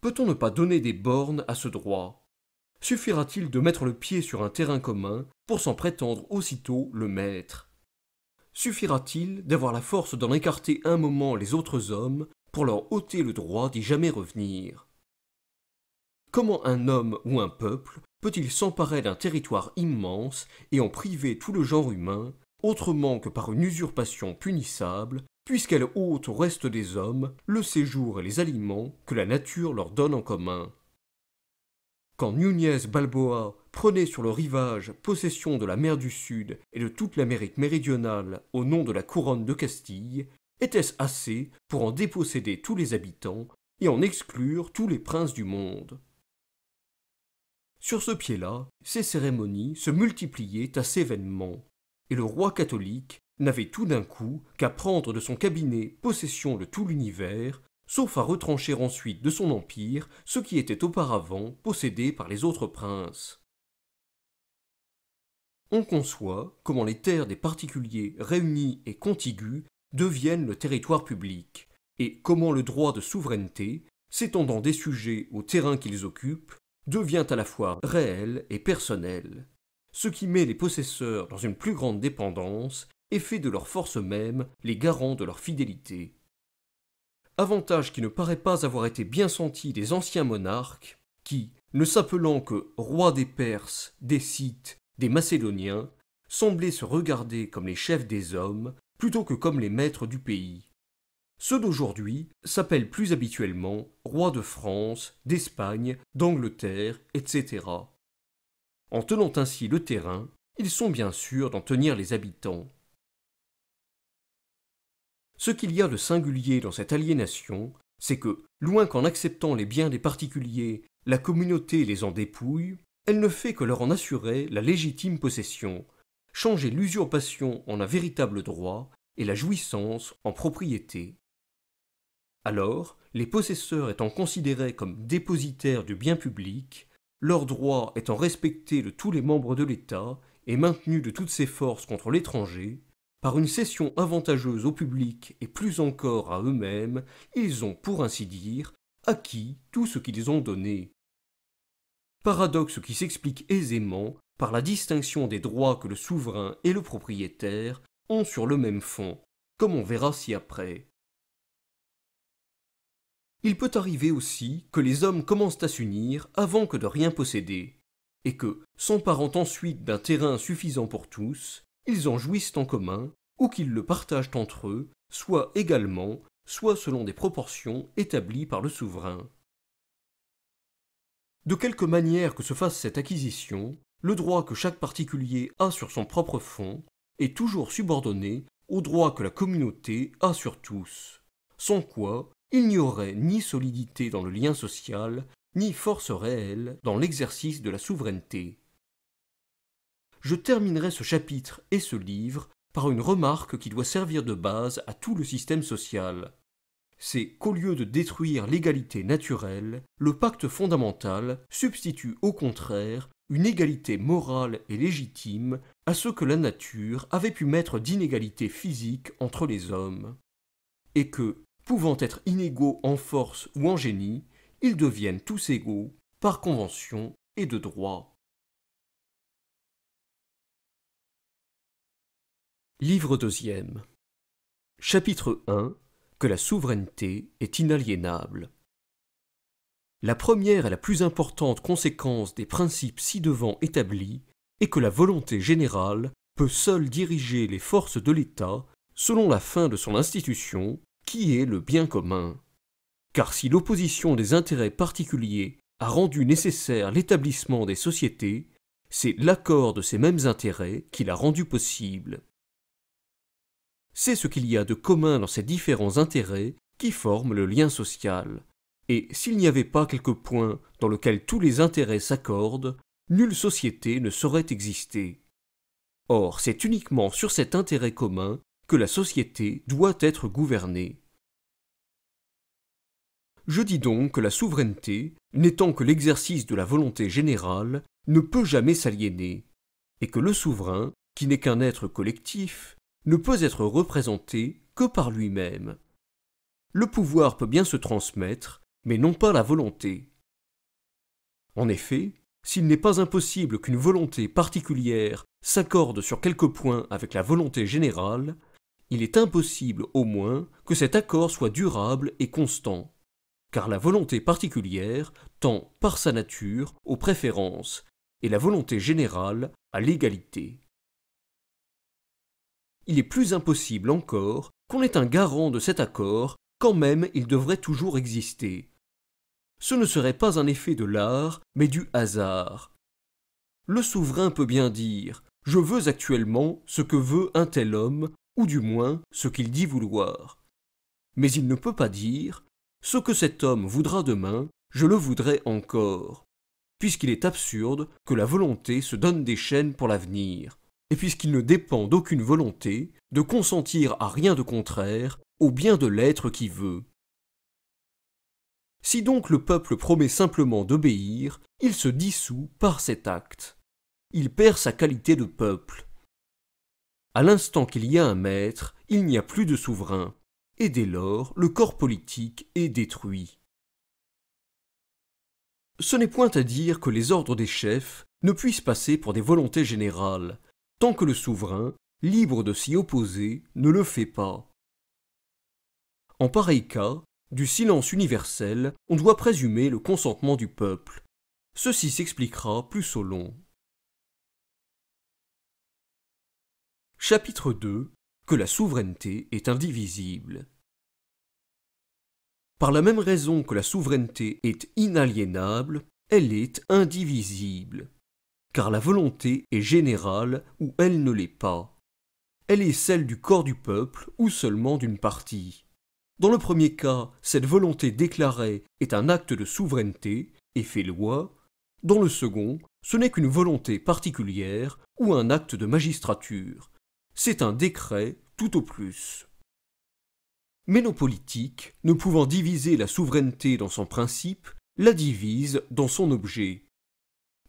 Peut-on ne pas donner des bornes à ce droit Suffira-t-il de mettre le pied sur un terrain commun pour s'en prétendre aussitôt le maître Suffira-t-il d'avoir la force d'en écarter un moment les autres hommes pour leur ôter le droit d'y jamais revenir Comment un homme ou un peuple peut-il s'emparer d'un territoire immense et en priver tout le genre humain, autrement que par une usurpation punissable, puisqu'elle ôte au reste des hommes le séjour et les aliments que la nature leur donne en commun Quand Núñez Balboa prenez sur le rivage possession de la mer du Sud et de toute l'Amérique méridionale au nom de la couronne de Castille, était-ce assez pour en déposséder tous les habitants et en exclure tous les princes du monde Sur ce pied-là, ces cérémonies se multipliaient à vainement, et le roi catholique n'avait tout d'un coup qu'à prendre de son cabinet possession de tout l'univers, sauf à retrancher ensuite de son empire ce qui était auparavant possédé par les autres princes on conçoit comment les terres des particuliers réunies et contigus deviennent le territoire public, et comment le droit de souveraineté, s'étendant des sujets au terrain qu'ils occupent, devient à la fois réel et personnel, ce qui met les possesseurs dans une plus grande dépendance et fait de leur force même les garants de leur fidélité. Avantage qui ne paraît pas avoir été bien senti des anciens monarques, qui, ne s'appelant que rois des Perses, des des Macédoniens semblaient se regarder comme les chefs des hommes plutôt que comme les maîtres du pays. Ceux d'aujourd'hui s'appellent plus habituellement rois de France, d'Espagne, d'Angleterre, etc. En tenant ainsi le terrain, ils sont bien sûrs d'en tenir les habitants. Ce qu'il y a de singulier dans cette aliénation, c'est que, loin qu'en acceptant les biens des particuliers, la communauté les en dépouille, elle ne fait que leur en assurer la légitime possession, changer l'usurpation en un véritable droit et la jouissance en propriété. Alors, les possesseurs étant considérés comme dépositaires du bien public, leurs droits étant respectés de tous les membres de l'État et maintenus de toutes ses forces contre l'étranger, par une cession avantageuse au public et plus encore à eux-mêmes, ils ont, pour ainsi dire, acquis tout ce qu'ils ont donné, paradoxe qui s'explique aisément par la distinction des droits que le souverain et le propriétaire ont sur le même fond, comme on verra ci après. Il peut arriver aussi que les hommes commencent à s'unir avant que de rien posséder, et que, s'emparant ensuite d'un terrain suffisant pour tous, ils en jouissent en commun, ou qu'ils le partagent entre eux, soit également, soit selon des proportions établies par le souverain. De quelque manière que se fasse cette acquisition, le droit que chaque particulier a sur son propre fonds est toujours subordonné au droit que la communauté a sur tous, sans quoi il n'y aurait ni solidité dans le lien social, ni force réelle dans l'exercice de la souveraineté. Je terminerai ce chapitre et ce livre par une remarque qui doit servir de base à tout le système social c'est qu'au lieu de détruire l'égalité naturelle, le pacte fondamental substitue au contraire une égalité morale et légitime à ce que la nature avait pu mettre d'inégalité physique entre les hommes, et que, pouvant être inégaux en force ou en génie, ils deviennent tous égaux par convention et de droit. Livre deuxième Chapitre 1 que la souveraineté est inaliénable. La première et la plus importante conséquence des principes ci-devant établis est que la volonté générale peut seule diriger les forces de l'État selon la fin de son institution, qui est le bien commun. Car si l'opposition des intérêts particuliers a rendu nécessaire l'établissement des sociétés, c'est l'accord de ces mêmes intérêts qui l'a rendu possible. C'est ce qu'il y a de commun dans ces différents intérêts qui forment le lien social. Et s'il n'y avait pas quelque point dans lequel tous les intérêts s'accordent, nulle société ne saurait exister. Or, c'est uniquement sur cet intérêt commun que la société doit être gouvernée. Je dis donc que la souveraineté, n'étant que l'exercice de la volonté générale, ne peut jamais s'aliéner, et que le souverain, qui n'est qu'un être collectif, ne peut être représenté que par lui-même. Le pouvoir peut bien se transmettre, mais non pas la volonté. En effet, s'il n'est pas impossible qu'une volonté particulière s'accorde sur quelques points avec la volonté générale, il est impossible au moins que cet accord soit durable et constant, car la volonté particulière tend par sa nature aux préférences et la volonté générale à l'égalité il est plus impossible encore qu'on ait un garant de cet accord, quand même il devrait toujours exister. Ce ne serait pas un effet de l'art, mais du hasard. Le souverain peut bien dire Je veux actuellement ce que veut un tel homme, ou du moins ce qu'il dit vouloir. Mais il ne peut pas dire Ce que cet homme voudra demain, je le voudrai encore, puisqu'il est absurde que la volonté se donne des chaînes pour l'avenir et puisqu'il ne dépend d'aucune volonté, de consentir à rien de contraire au bien de l'être qui veut. Si donc le peuple promet simplement d'obéir, il se dissout par cet acte. Il perd sa qualité de peuple. À l'instant qu'il y a un maître, il n'y a plus de souverain, et dès lors le corps politique est détruit. Ce n'est point à dire que les ordres des chefs ne puissent passer pour des volontés générales, tant que le souverain, libre de s'y opposer, ne le fait pas. En pareil cas, du silence universel, on doit présumer le consentement du peuple. Ceci s'expliquera plus au long. Chapitre 2 Que la souveraineté est indivisible. Par la même raison que la souveraineté est inaliénable, elle est indivisible car la volonté est générale ou elle ne l'est pas. Elle est celle du corps du peuple ou seulement d'une partie. Dans le premier cas, cette volonté déclarée est un acte de souveraineté et fait loi. Dans le second, ce n'est qu'une volonté particulière ou un acte de magistrature. C'est un décret tout au plus. Mais nos politiques, ne pouvant diviser la souveraineté dans son principe, la divisent dans son objet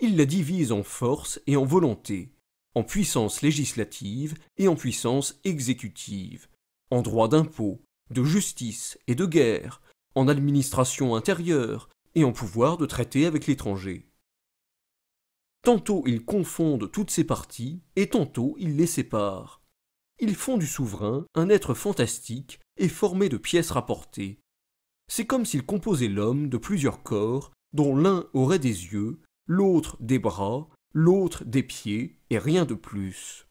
il la divise en force et en volonté, en puissance législative et en puissance exécutive, en droit d'impôt, de justice et de guerre, en administration intérieure et en pouvoir de traiter avec l'étranger. Tantôt ils confondent toutes ces parties et tantôt ils les séparent. Ils font du souverain un être fantastique et formé de pièces rapportées. C'est comme s'ils composaient l'homme de plusieurs corps dont l'un aurait des yeux, l'autre des bras, l'autre des pieds, et rien de plus.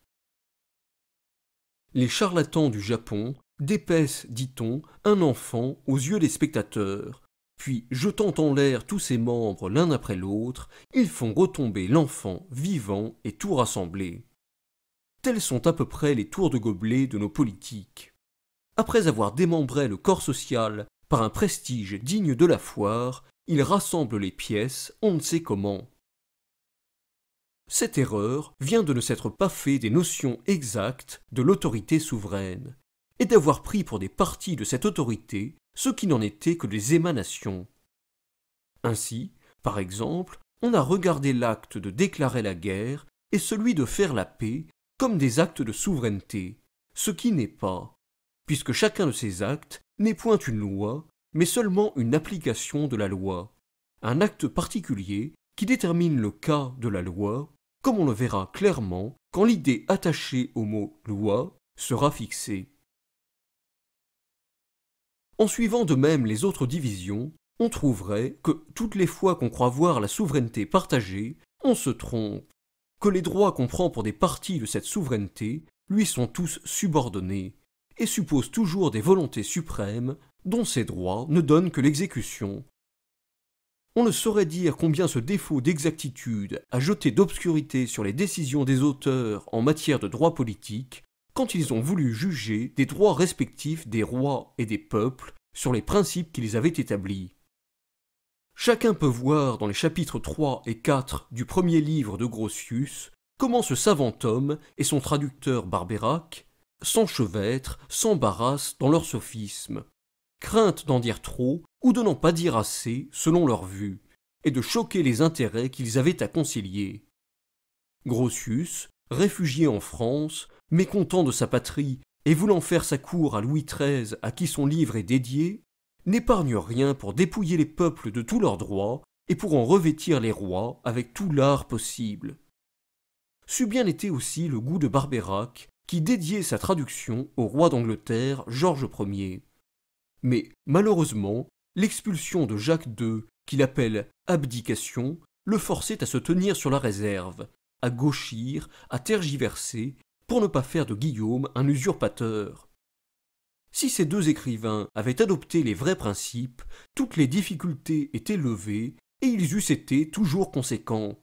Les charlatans du Japon dépaissent, dit-on, un enfant aux yeux des spectateurs, puis jetant en l'air tous ses membres l'un après l'autre, ils font retomber l'enfant vivant et tout rassemblé. Tels sont à peu près les tours de gobelet de nos politiques. Après avoir démembré le corps social par un prestige digne de la foire, il rassemble les pièces, on ne sait comment. Cette erreur vient de ne s'être pas fait des notions exactes de l'autorité souveraine, et d'avoir pris pour des parties de cette autorité ce qui n'en était que des émanations. Ainsi, par exemple, on a regardé l'acte de déclarer la guerre et celui de faire la paix comme des actes de souveraineté, ce qui n'est pas, puisque chacun de ces actes n'est point une loi, mais seulement une application de la loi, un acte particulier qui détermine le cas de la loi, comme on le verra clairement quand l'idée attachée au mot loi sera fixée. En suivant de même les autres divisions, on trouverait que toutes les fois qu'on croit voir la souveraineté partagée, on se trompe, que les droits qu'on prend pour des parties de cette souveraineté lui sont tous subordonnés, et supposent toujours des volontés suprêmes dont ces droits ne donnent que l'exécution. On ne saurait dire combien ce défaut d'exactitude a jeté d'obscurité sur les décisions des auteurs en matière de droit politique quand ils ont voulu juger des droits respectifs des rois et des peuples sur les principes qu'ils avaient établis. Chacun peut voir dans les chapitres 3 et 4 du premier livre de Grotius comment ce savant homme et son traducteur Barbérac s'enchevêtrent, s'embarrassent dans leur sophisme crainte d'en dire trop ou de n'en pas dire assez selon leur vue, et de choquer les intérêts qu'ils avaient à concilier. Grotius, réfugié en France, mécontent de sa patrie et voulant faire sa cour à Louis XIII à qui son livre est dédié, n'épargne rien pour dépouiller les peuples de tous leurs droits et pour en revêtir les rois avec tout l'art possible. C'eût bien été aussi le goût de Barbérac, qui dédiait sa traduction au roi d'Angleterre Georges Ier. Mais malheureusement, l'expulsion de Jacques II, qu'il appelle abdication, le forçait à se tenir sur la réserve, à gauchir, à tergiverser, pour ne pas faire de Guillaume un usurpateur. Si ces deux écrivains avaient adopté les vrais principes, toutes les difficultés étaient levées, et ils eussent été toujours conséquents.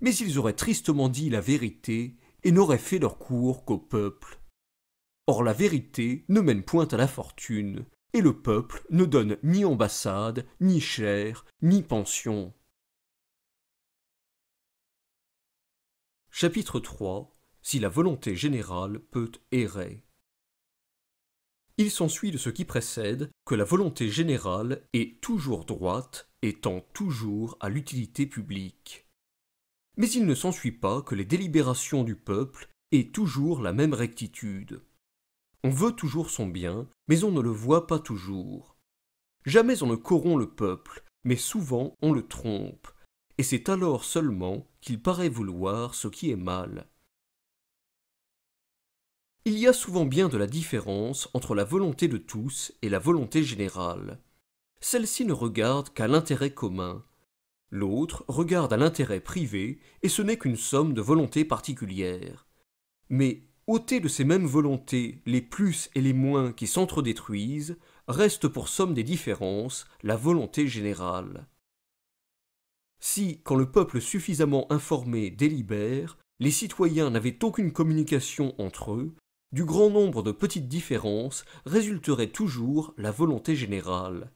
Mais ils auraient tristement dit la vérité, et n'auraient fait leur cours qu'au peuple. Or la vérité ne mène point à la fortune, et le peuple ne donne ni ambassade, ni chair, ni pension. Chapitre 3 Si la volonté générale peut errer. Il s'ensuit de ce qui précède que la volonté générale est toujours droite étant toujours à l'utilité publique. Mais il ne s'ensuit pas que les délibérations du peuple aient toujours la même rectitude. On veut toujours son bien, mais on ne le voit pas toujours. Jamais on ne corrompt le peuple, mais souvent on le trompe, et c'est alors seulement qu'il paraît vouloir ce qui est mal. Il y a souvent bien de la différence entre la volonté de tous et la volonté générale. Celle-ci ne regarde qu'à l'intérêt commun. L'autre regarde à l'intérêt privé et ce n'est qu'une somme de volonté particulière. Mais ôter de ces mêmes volontés les plus et les moins qui s'entredétruisent, reste pour somme des différences la volonté générale. Si, quand le peuple suffisamment informé délibère, les citoyens n'avaient aucune communication entre eux, du grand nombre de petites différences résulterait toujours la volonté générale,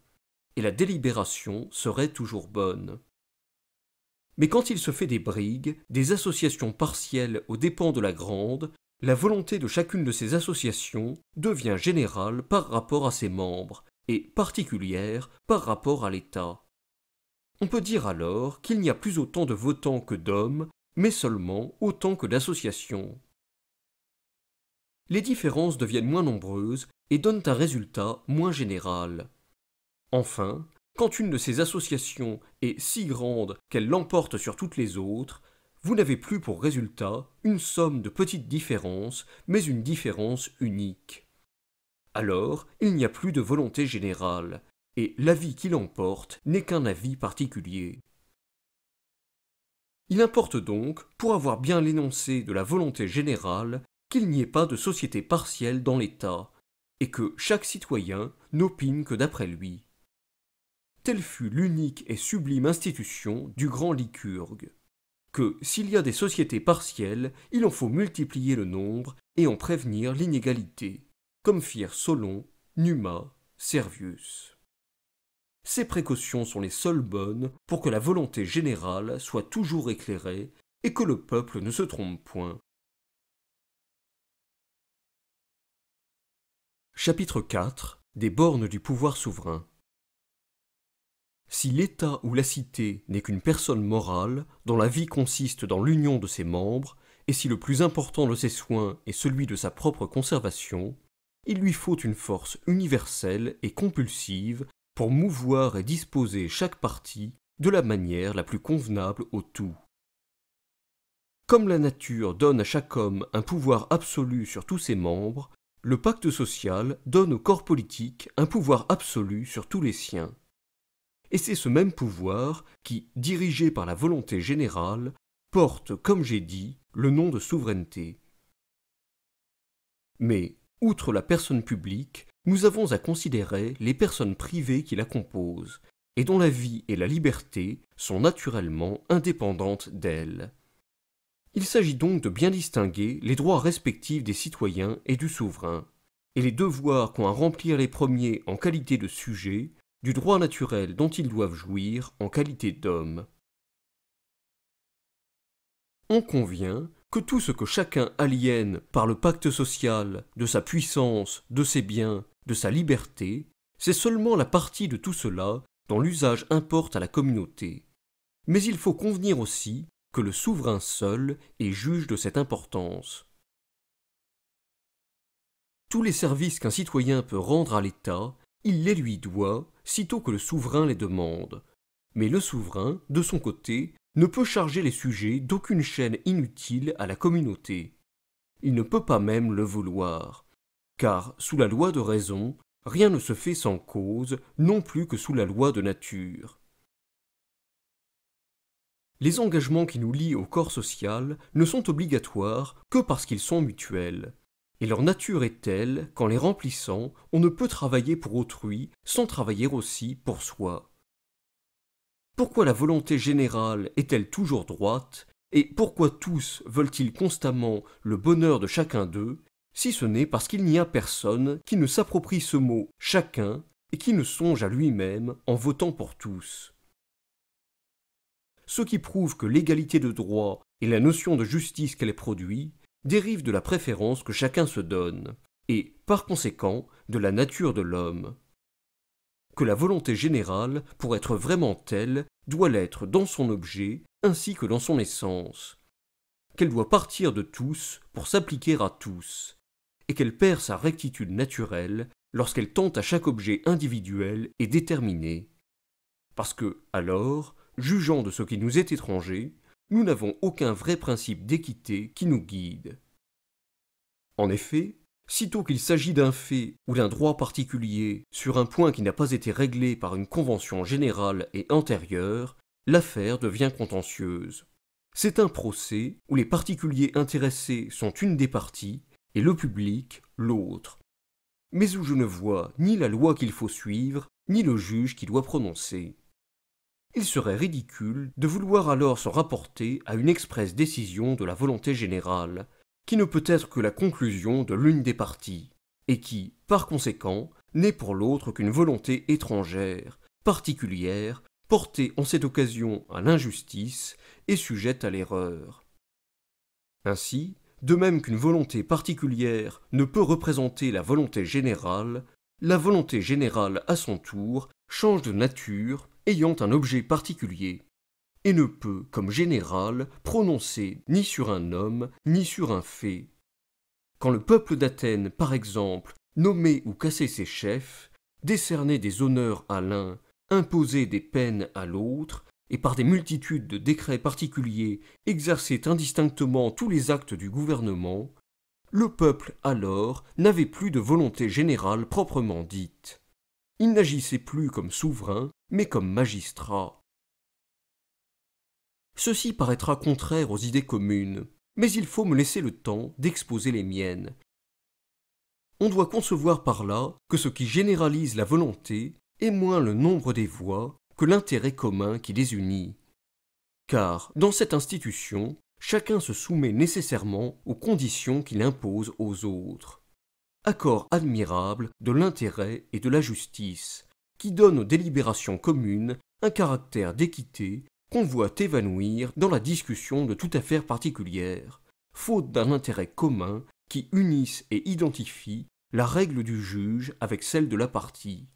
et la délibération serait toujours bonne. Mais quand il se fait des brigues, des associations partielles aux dépens de la grande, la volonté de chacune de ces associations devient générale par rapport à ses membres et particulière par rapport à l'État. On peut dire alors qu'il n'y a plus autant de votants que d'hommes, mais seulement autant que d'associations. Les différences deviennent moins nombreuses et donnent un résultat moins général. Enfin, quand une de ces associations est si grande qu'elle l'emporte sur toutes les autres, vous n'avez plus pour résultat une somme de petites différences, mais une différence unique. Alors, il n'y a plus de volonté générale, et l'avis qui l'emporte n'est qu'un avis particulier. Il importe donc, pour avoir bien l'énoncé de la volonté générale, qu'il n'y ait pas de société partielle dans l'État, et que chaque citoyen n'opine que d'après lui. Telle fut l'unique et sublime institution du grand Lycurgue que s'il y a des sociétés partielles, il en faut multiplier le nombre et en prévenir l'inégalité, comme firent Solon, Numa, Servius. Ces précautions sont les seules bonnes pour que la volonté générale soit toujours éclairée et que le peuple ne se trompe point. Chapitre IV. Des bornes du pouvoir souverain si l'État ou la cité n'est qu'une personne morale, dont la vie consiste dans l'union de ses membres, et si le plus important de ses soins est celui de sa propre conservation, il lui faut une force universelle et compulsive pour mouvoir et disposer chaque partie de la manière la plus convenable au tout. Comme la nature donne à chaque homme un pouvoir absolu sur tous ses membres, le pacte social donne au corps politique un pouvoir absolu sur tous les siens et c'est ce même pouvoir qui, dirigé par la volonté générale, porte, comme j'ai dit, le nom de souveraineté. Mais, outre la personne publique, nous avons à considérer les personnes privées qui la composent, et dont la vie et la liberté sont naturellement indépendantes d'elle. Il s'agit donc de bien distinguer les droits respectifs des citoyens et du souverain, et les devoirs qu'ont à remplir les premiers en qualité de sujets du droit naturel dont ils doivent jouir en qualité d'hommes. On convient que tout ce que chacun aliène par le pacte social, de sa puissance, de ses biens, de sa liberté, c'est seulement la partie de tout cela dont l'usage importe à la communauté. Mais il faut convenir aussi que le souverain seul est juge de cette importance. Tous les services qu'un citoyen peut rendre à l'État il les lui doit sitôt que le souverain les demande. Mais le souverain, de son côté, ne peut charger les sujets d'aucune chaîne inutile à la communauté. Il ne peut pas même le vouloir, car sous la loi de raison, rien ne se fait sans cause, non plus que sous la loi de nature. Les engagements qui nous lient au corps social ne sont obligatoires que parce qu'ils sont mutuels et leur nature est telle qu'en les remplissant, on ne peut travailler pour autrui sans travailler aussi pour soi. Pourquoi la volonté générale est-elle toujours droite, et pourquoi tous veulent-ils constamment le bonheur de chacun d'eux, si ce n'est parce qu'il n'y a personne qui ne s'approprie ce mot chacun et qui ne songe à lui-même en votant pour tous. Ce qui prouve que l'égalité de droit et la notion de justice qu'elle produit dérive de la préférence que chacun se donne, et, par conséquent, de la nature de l'homme. Que la volonté générale, pour être vraiment telle, doit l'être dans son objet ainsi que dans son essence, qu'elle doit partir de tous pour s'appliquer à tous, et qu'elle perd sa rectitude naturelle lorsqu'elle tend à chaque objet individuel et déterminé. Parce que, alors, jugeant de ce qui nous est étranger, nous n'avons aucun vrai principe d'équité qui nous guide. En effet, sitôt qu'il s'agit d'un fait ou d'un droit particulier sur un point qui n'a pas été réglé par une convention générale et antérieure, l'affaire devient contentieuse. C'est un procès où les particuliers intéressés sont une des parties et le public l'autre, mais où je ne vois ni la loi qu'il faut suivre, ni le juge qui doit prononcer. Il serait ridicule de vouloir alors se rapporter à une expresse décision de la volonté générale, qui ne peut être que la conclusion de l'une des parties, et qui, par conséquent, n'est pour l'autre qu'une volonté étrangère, particulière, portée en cette occasion à l'injustice et sujette à l'erreur. Ainsi, de même qu'une volonté particulière ne peut représenter la volonté générale, la volonté générale à son tour change de nature ayant un objet particulier, et ne peut, comme général, prononcer ni sur un homme, ni sur un fait. Quand le peuple d'Athènes, par exemple, nommait ou cassait ses chefs, décernait des honneurs à l'un, imposait des peines à l'autre, et par des multitudes de décrets particuliers exerçait indistinctement tous les actes du gouvernement, le peuple alors n'avait plus de volonté générale proprement dite il n'agissait plus comme souverain, mais comme magistrat. Ceci paraîtra contraire aux idées communes, mais il faut me laisser le temps d'exposer les miennes. On doit concevoir par là que ce qui généralise la volonté est moins le nombre des voix que l'intérêt commun qui les unit. Car, dans cette institution, chacun se soumet nécessairement aux conditions qu'il impose aux autres accord admirable de l'intérêt et de la justice, qui donne aux délibérations communes un caractère d'équité qu'on voit évanouir dans la discussion de toute affaire particulière, faute d'un intérêt commun qui unisse et identifie la règle du juge avec celle de la partie.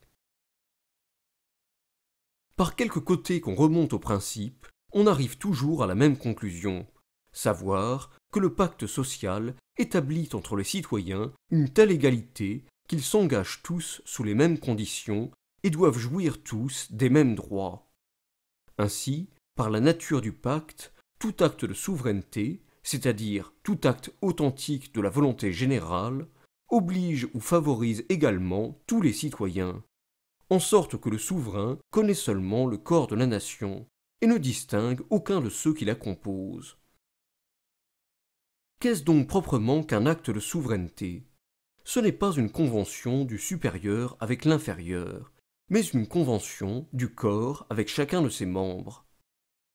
Par quelque côté qu'on remonte au principe, on arrive toujours à la même conclusion, savoir que le pacte social établit entre les citoyens une telle égalité qu'ils s'engagent tous sous les mêmes conditions et doivent jouir tous des mêmes droits. Ainsi, par la nature du pacte, tout acte de souveraineté, c'est-à-dire tout acte authentique de la volonté générale, oblige ou favorise également tous les citoyens, en sorte que le souverain connaît seulement le corps de la nation, et ne distingue aucun de ceux qui la composent. Qu'est-ce donc proprement qu'un acte de souveraineté Ce n'est pas une convention du supérieur avec l'inférieur, mais une convention du corps avec chacun de ses membres.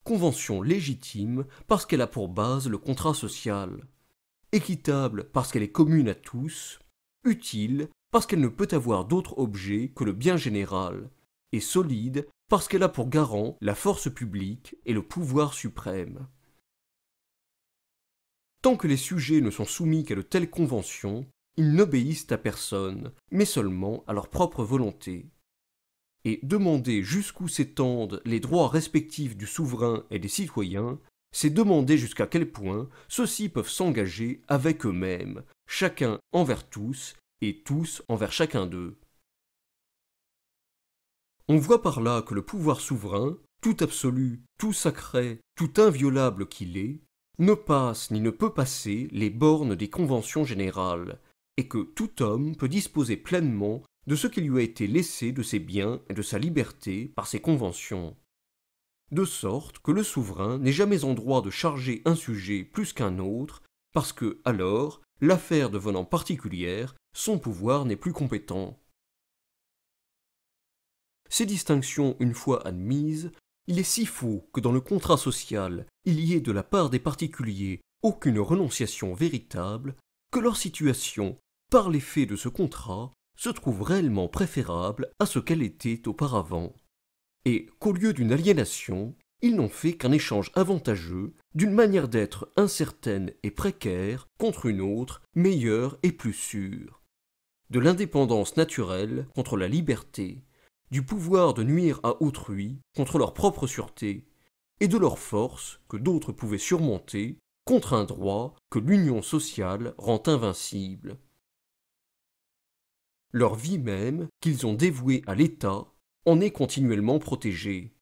Convention légitime parce qu'elle a pour base le contrat social, équitable parce qu'elle est commune à tous, utile parce qu'elle ne peut avoir d'autre objet que le bien général, et solide parce qu'elle a pour garant la force publique et le pouvoir suprême. Tant que les sujets ne sont soumis qu'à de telles conventions, ils n'obéissent à personne, mais seulement à leur propre volonté. Et demander jusqu'où s'étendent les droits respectifs du souverain et des citoyens, c'est demander jusqu'à quel point ceux-ci peuvent s'engager avec eux-mêmes, chacun envers tous et tous envers chacun d'eux. On voit par là que le pouvoir souverain, tout absolu, tout sacré, tout inviolable qu'il est, ne passe ni ne peut passer les bornes des conventions générales, et que tout homme peut disposer pleinement de ce qui lui a été laissé de ses biens et de sa liberté par ces conventions. De sorte que le souverain n'est jamais en droit de charger un sujet plus qu'un autre, parce que, alors, l'affaire devenant particulière, son pouvoir n'est plus compétent. Ces distinctions, une fois admises, il est si faux que dans le contrat social, il y ait de la part des particuliers aucune renonciation véritable que leur situation, par l'effet de ce contrat, se trouve réellement préférable à ce qu'elle était auparavant, et qu'au lieu d'une aliénation, ils n'ont fait qu'un échange avantageux d'une manière d'être incertaine et précaire contre une autre meilleure et plus sûre, de l'indépendance naturelle contre la liberté, du pouvoir de nuire à autrui contre leur propre sûreté, et de leur force que d'autres pouvaient surmonter contre un droit que l'union sociale rend invincible. Leur vie même, qu'ils ont dévouée à l'État, en est continuellement protégée.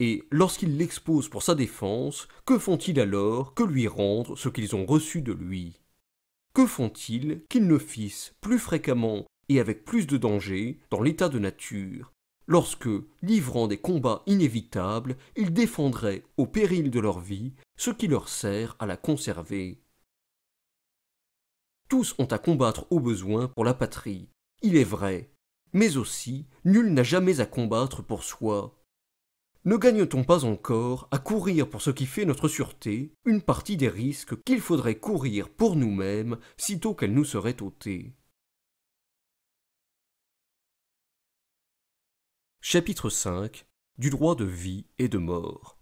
Et lorsqu'ils l'exposent pour sa défense, que font-ils alors que lui rendre ce qu'ils ont reçu de lui Que font-ils qu'ils ne fissent plus fréquemment et avec plus de danger dans l'état de nature, lorsque, livrant des combats inévitables, ils défendraient au péril de leur vie ce qui leur sert à la conserver. Tous ont à combattre au besoin pour la patrie, il est vrai, mais aussi nul n'a jamais à combattre pour soi. Ne gagne-t-on pas encore à courir pour ce qui fait notre sûreté une partie des risques qu'il faudrait courir pour nous-mêmes sitôt qu'elle nous serait ôtée Chapitre 5 Du droit de vie et de mort.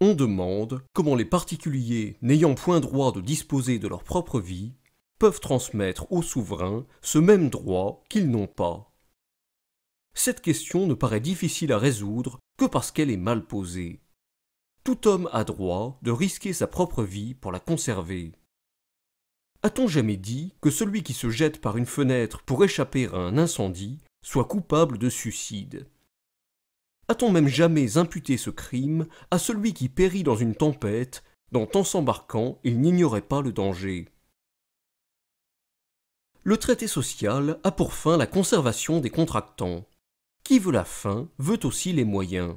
On demande comment les particuliers n'ayant point droit de disposer de leur propre vie peuvent transmettre au souverain ce même droit qu'ils n'ont pas. Cette question ne paraît difficile à résoudre que parce qu'elle est mal posée. Tout homme a droit de risquer sa propre vie pour la conserver. A-t-on jamais dit que celui qui se jette par une fenêtre pour échapper à un incendie soit coupable de suicide. A-t-on même jamais imputé ce crime à celui qui périt dans une tempête, dont en s'embarquant il n'ignorait pas le danger Le traité social a pour fin la conservation des contractants. Qui veut la fin veut aussi les moyens.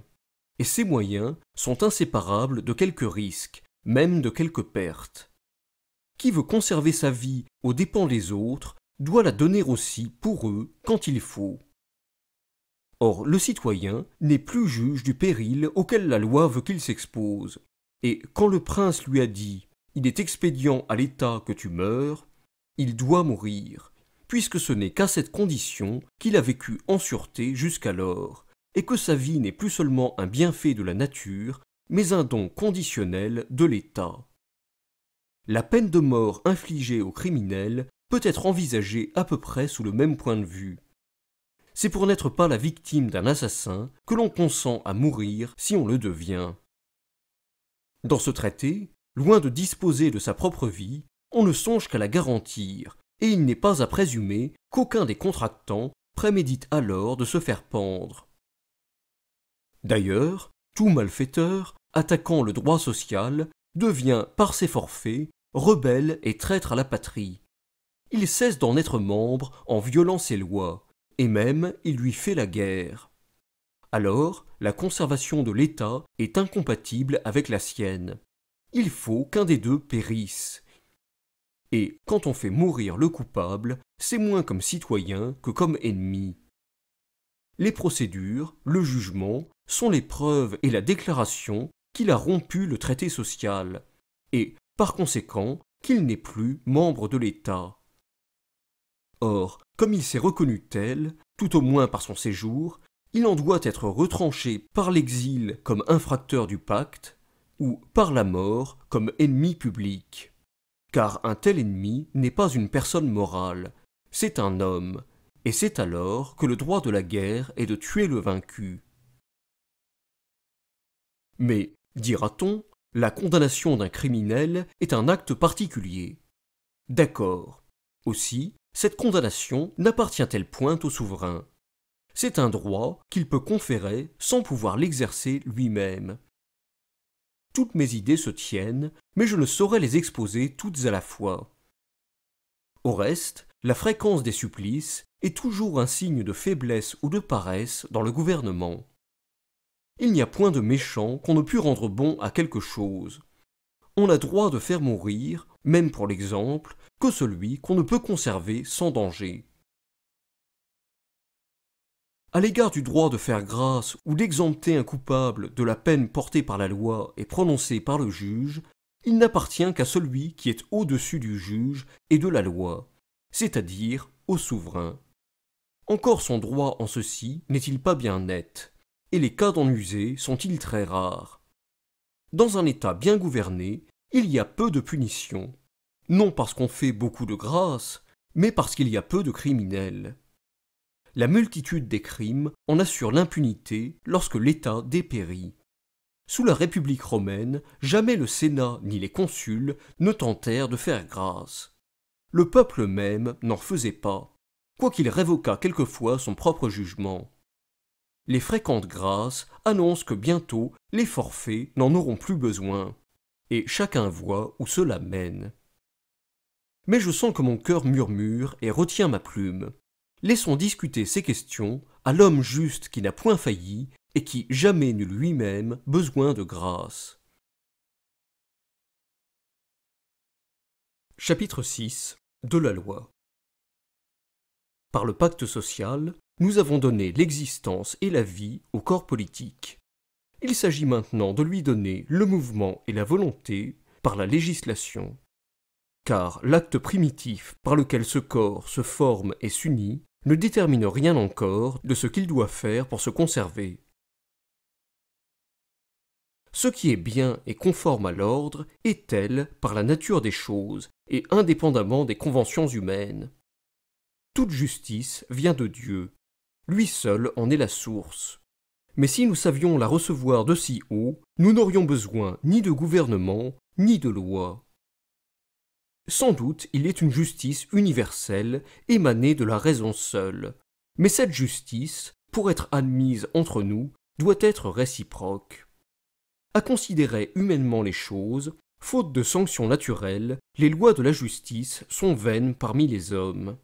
Et ces moyens sont inséparables de quelques risques, même de quelques pertes. Qui veut conserver sa vie aux dépens des autres doit la donner aussi pour eux quand il faut. Or, le citoyen n'est plus juge du péril auquel la loi veut qu'il s'expose. Et quand le prince lui a dit Il est expédient à l'État que tu meurs, il doit mourir, puisque ce n'est qu'à cette condition qu'il a vécu en sûreté jusqu'alors, et que sa vie n'est plus seulement un bienfait de la nature, mais un don conditionnel de l'État. La peine de mort infligée aux criminels peut être envisagé à peu près sous le même point de vue. C'est pour n'être pas la victime d'un assassin que l'on consent à mourir si on le devient. Dans ce traité, loin de disposer de sa propre vie, on ne songe qu'à la garantir, et il n'est pas à présumer qu'aucun des contractants prémédite alors de se faire pendre. D'ailleurs, tout malfaiteur, attaquant le droit social, devient, par ses forfaits, rebelle et traître à la patrie il cesse d'en être membre en violant ses lois, et même il lui fait la guerre. Alors, la conservation de l'État est incompatible avec la sienne. Il faut qu'un des deux périsse. Et quand on fait mourir le coupable, c'est moins comme citoyen que comme ennemi. Les procédures, le jugement, sont les preuves et la déclaration qu'il a rompu le traité social, et, par conséquent, qu'il n'est plus membre de l'État. Or, comme il s'est reconnu tel, tout au moins par son séjour, il en doit être retranché par l'exil comme infracteur du pacte, ou par la mort comme ennemi public. Car un tel ennemi n'est pas une personne morale, c'est un homme, et c'est alors que le droit de la guerre est de tuer le vaincu. Mais, dira-t-on, la condamnation d'un criminel est un acte particulier. D'accord. Aussi, cette condamnation n'appartient-elle point au souverain C'est un droit qu'il peut conférer sans pouvoir l'exercer lui-même. Toutes mes idées se tiennent, mais je ne saurais les exposer toutes à la fois. Au reste, la fréquence des supplices est toujours un signe de faiblesse ou de paresse dans le gouvernement. Il n'y a point de méchant qu'on ne pût rendre bon à quelque chose. On a droit de faire mourir même pour l'exemple, que celui qu'on ne peut conserver sans danger. À l'égard du droit de faire grâce ou d'exempter un coupable de la peine portée par la loi et prononcée par le juge, il n'appartient qu'à celui qui est au-dessus du juge et de la loi, c'est-à-dire au souverain. Encore son droit en ceci n'est-il pas bien net, et les cas d'en user sont-ils très rares. Dans un État bien gouverné, il y a peu de punitions. Non parce qu'on fait beaucoup de grâce, mais parce qu'il y a peu de criminels. La multitude des crimes en assure l'impunité lorsque l'État dépérit. Sous la République romaine, jamais le Sénat ni les consuls ne tentèrent de faire grâce. Le peuple même n'en faisait pas, quoiqu'il révoquât quelquefois son propre jugement. Les fréquentes grâces annoncent que bientôt les forfaits n'en auront plus besoin et chacun voit où cela mène. Mais je sens que mon cœur murmure et retient ma plume. Laissons discuter ces questions à l'homme juste qui n'a point failli et qui jamais n'eut lui-même besoin de grâce. Chapitre 6 De la loi Par le pacte social, nous avons donné l'existence et la vie au corps politique. Il s'agit maintenant de lui donner le mouvement et la volonté par la législation. Car l'acte primitif par lequel ce corps se forme et s'unit ne détermine rien encore de ce qu'il doit faire pour se conserver. Ce qui est bien et conforme à l'ordre est tel par la nature des choses et indépendamment des conventions humaines. Toute justice vient de Dieu. Lui seul en est la source. Mais si nous savions la recevoir de si haut, nous n'aurions besoin ni de gouvernement, ni de loi. Sans doute, il est une justice universelle, émanée de la raison seule. Mais cette justice, pour être admise entre nous, doit être réciproque. À considérer humainement les choses, faute de sanctions naturelles, les lois de la justice sont vaines parmi les hommes.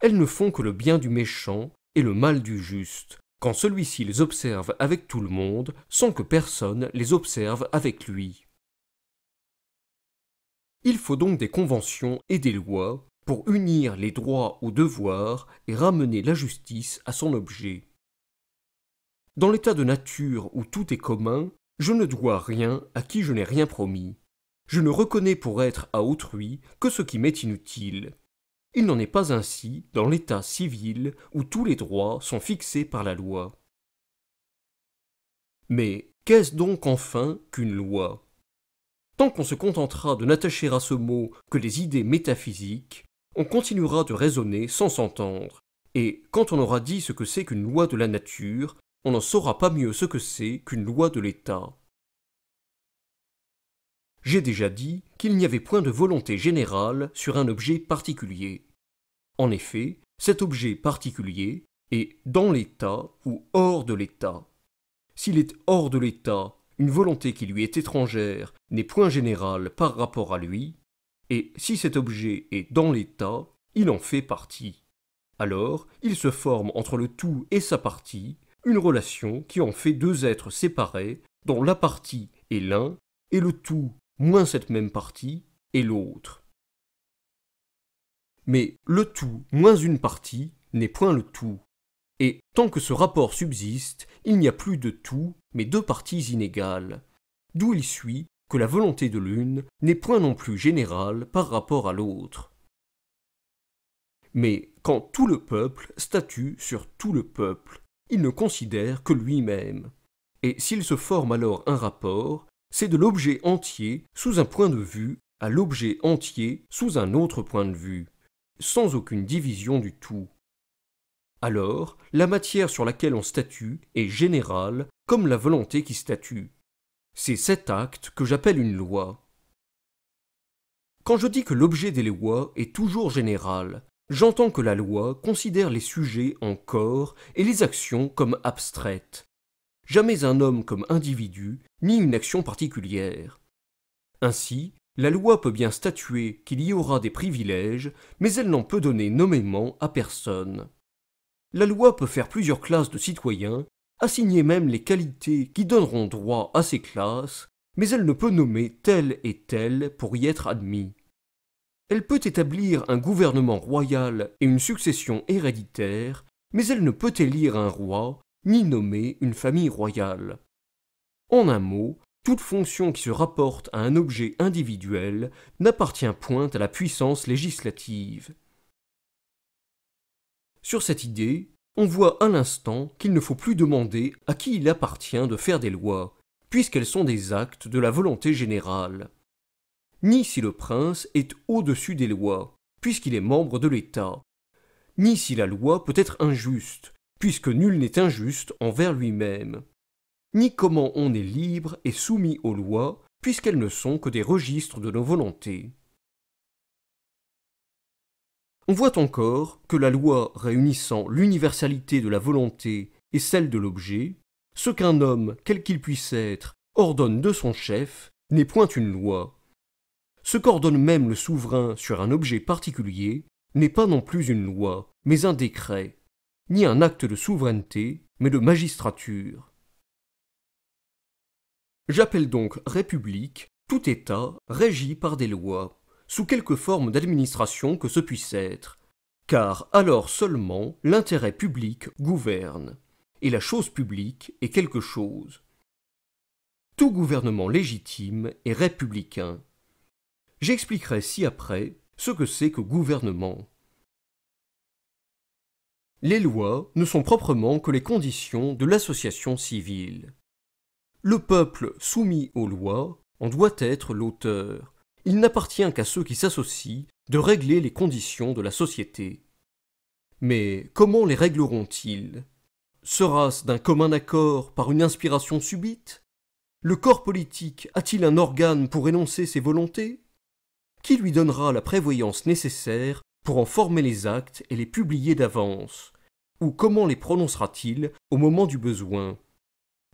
Elles ne font que le bien du méchant et le mal du juste, quand celui-ci les observe avec tout le monde sans que personne les observe avec lui. Il faut donc des conventions et des lois pour unir les droits aux devoirs et ramener la justice à son objet. Dans l'état de nature où tout est commun, je ne dois rien à qui je n'ai rien promis. Je ne reconnais pour être à autrui que ce qui m'est inutile. Il n'en est pas ainsi dans l'état civil où tous les droits sont fixés par la loi. Mais qu'est-ce donc enfin qu'une loi Tant qu'on se contentera de n'attacher à ce mot que les idées métaphysiques, on continuera de raisonner sans s'entendre, et quand on aura dit ce que c'est qu'une loi de la nature, on n'en saura pas mieux ce que c'est qu'une loi de l'État. J'ai déjà dit qu'il n'y avait point de volonté générale sur un objet particulier. En effet, cet objet particulier est dans l'état ou hors de l'état. S'il est hors de l'état, une volonté qui lui est étrangère n'est point générale par rapport à lui, et si cet objet est dans l'état, il en fait partie. Alors, il se forme entre le tout et sa partie une relation qui en fait deux êtres séparés dont la partie est l'un et le tout moins cette même partie, et l'autre. Mais le tout moins une partie n'est point le tout. Et tant que ce rapport subsiste, il n'y a plus de tout, mais deux parties inégales. D'où il suit que la volonté de l'une n'est point non plus générale par rapport à l'autre. Mais quand tout le peuple statue sur tout le peuple, il ne considère que lui-même. Et s'il se forme alors un rapport, c'est de l'objet entier sous un point de vue à l'objet entier sous un autre point de vue, sans aucune division du tout. Alors, la matière sur laquelle on statue est générale comme la volonté qui statue. C'est cet acte que j'appelle une loi. Quand je dis que l'objet des lois est toujours général, j'entends que la loi considère les sujets en corps et les actions comme abstraites, jamais un homme comme individu, ni une action particulière. Ainsi, la loi peut bien statuer qu'il y aura des privilèges, mais elle n'en peut donner nommément à personne. La loi peut faire plusieurs classes de citoyens, assigner même les qualités qui donneront droit à ces classes, mais elle ne peut nommer telle et telle pour y être admis. Elle peut établir un gouvernement royal et une succession héréditaire, mais elle ne peut élire un roi, ni nommer une famille royale. En un mot, toute fonction qui se rapporte à un objet individuel n'appartient point à la puissance législative. Sur cette idée, on voit à l'instant qu'il ne faut plus demander à qui il appartient de faire des lois, puisqu'elles sont des actes de la volonté générale. Ni si le prince est au-dessus des lois, puisqu'il est membre de l'État, ni si la loi peut être injuste, puisque nul n'est injuste envers lui-même, ni comment on est libre et soumis aux lois, puisqu'elles ne sont que des registres de nos volontés. On voit encore que la loi réunissant l'universalité de la volonté et celle de l'objet, ce qu'un homme, quel qu'il puisse être, ordonne de son chef, n'est point une loi. Ce qu'ordonne même le souverain sur un objet particulier n'est pas non plus une loi, mais un décret, ni un acte de souveraineté, mais de magistrature. J'appelle donc République tout État régi par des lois, sous quelque forme d'administration que ce puisse être, car alors seulement l'intérêt public gouverne, et la chose publique est quelque chose. Tout gouvernement légitime est républicain. J'expliquerai ci-après ce que c'est que gouvernement. Les lois ne sont proprement que les conditions de l'association civile. Le peuple soumis aux lois en doit être l'auteur. Il n'appartient qu'à ceux qui s'associent de régler les conditions de la société. Mais comment les régleront-ils Sera-ce d'un commun accord par une inspiration subite Le corps politique a-t-il un organe pour énoncer ses volontés Qui lui donnera la prévoyance nécessaire pour en former les actes et les publier d'avance Ou comment les prononcera-t-il au moment du besoin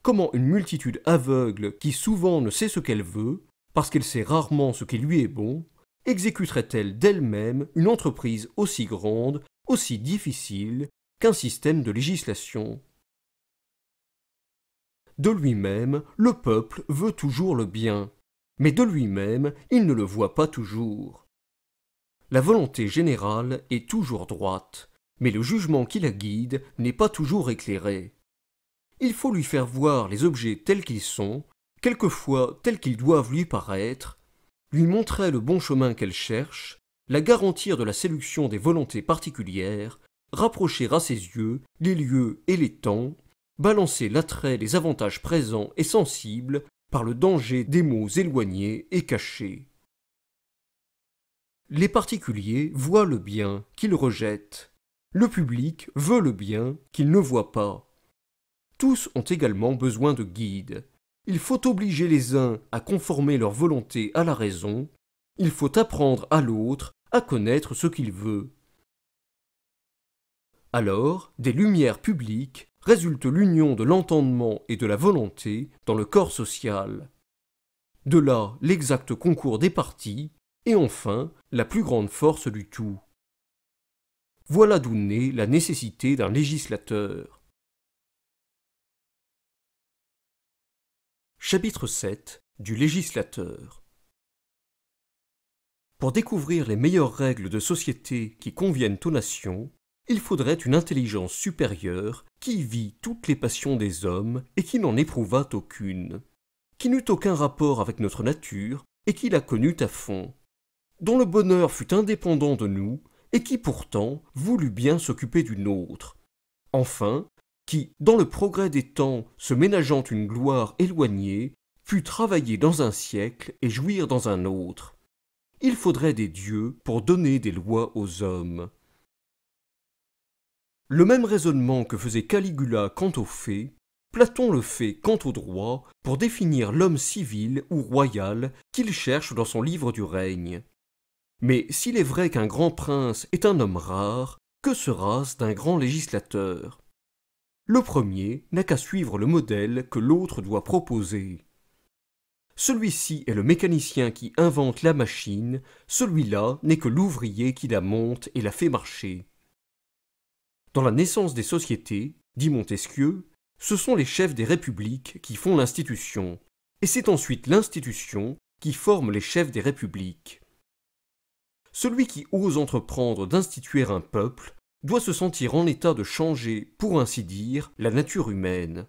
Comment une multitude aveugle qui souvent ne sait ce qu'elle veut, parce qu'elle sait rarement ce qui lui est bon, exécuterait-elle d'elle-même une entreprise aussi grande, aussi difficile, qu'un système de législation De lui-même, le peuple veut toujours le bien, mais de lui-même, il ne le voit pas toujours. La volonté générale est toujours droite, mais le jugement qui la guide n'est pas toujours éclairé. Il faut lui faire voir les objets tels qu'ils sont, quelquefois tels qu'ils doivent lui paraître, lui montrer le bon chemin qu'elle cherche, la garantir de la séduction des volontés particulières, rapprocher à ses yeux les lieux et les temps, balancer l'attrait des avantages présents et sensibles par le danger des maux éloignés et cachés. Les particuliers voient le bien qu'ils rejettent. Le public veut le bien qu'il ne voient pas. Tous ont également besoin de guides. Il faut obliger les uns à conformer leur volonté à la raison, il faut apprendre à l'autre à connaître ce qu'il veut. Alors, des lumières publiques résulte l'union de l'entendement et de la volonté dans le corps social. De là l'exact concours des partis et enfin la plus grande force du tout. Voilà d'où naît la nécessité d'un législateur. Chapitre 7 du législateur Pour découvrir les meilleures règles de société qui conviennent aux nations, il faudrait une intelligence supérieure qui vit toutes les passions des hommes et qui n'en éprouvât aucune, qui n'eut aucun rapport avec notre nature et qui la connut à fond dont le bonheur fut indépendant de nous, et qui pourtant voulut bien s'occuper du nôtre. Enfin, qui, dans le progrès des temps, se ménageant une gloire éloignée, put travailler dans un siècle et jouir dans un autre. Il faudrait des dieux pour donner des lois aux hommes. Le même raisonnement que faisait Caligula quant aux faits, Platon le fait quant au droit pour définir l'homme civil ou royal qu'il cherche dans son livre du règne. Mais s'il est vrai qu'un grand prince est un homme rare, que sera-ce d'un grand législateur Le premier n'a qu'à suivre le modèle que l'autre doit proposer. Celui-ci est le mécanicien qui invente la machine, celui-là n'est que l'ouvrier qui la monte et la fait marcher. Dans la naissance des sociétés, dit Montesquieu, ce sont les chefs des républiques qui font l'institution, et c'est ensuite l'institution qui forme les chefs des républiques celui qui ose entreprendre d'instituer un peuple doit se sentir en état de changer, pour ainsi dire, la nature humaine,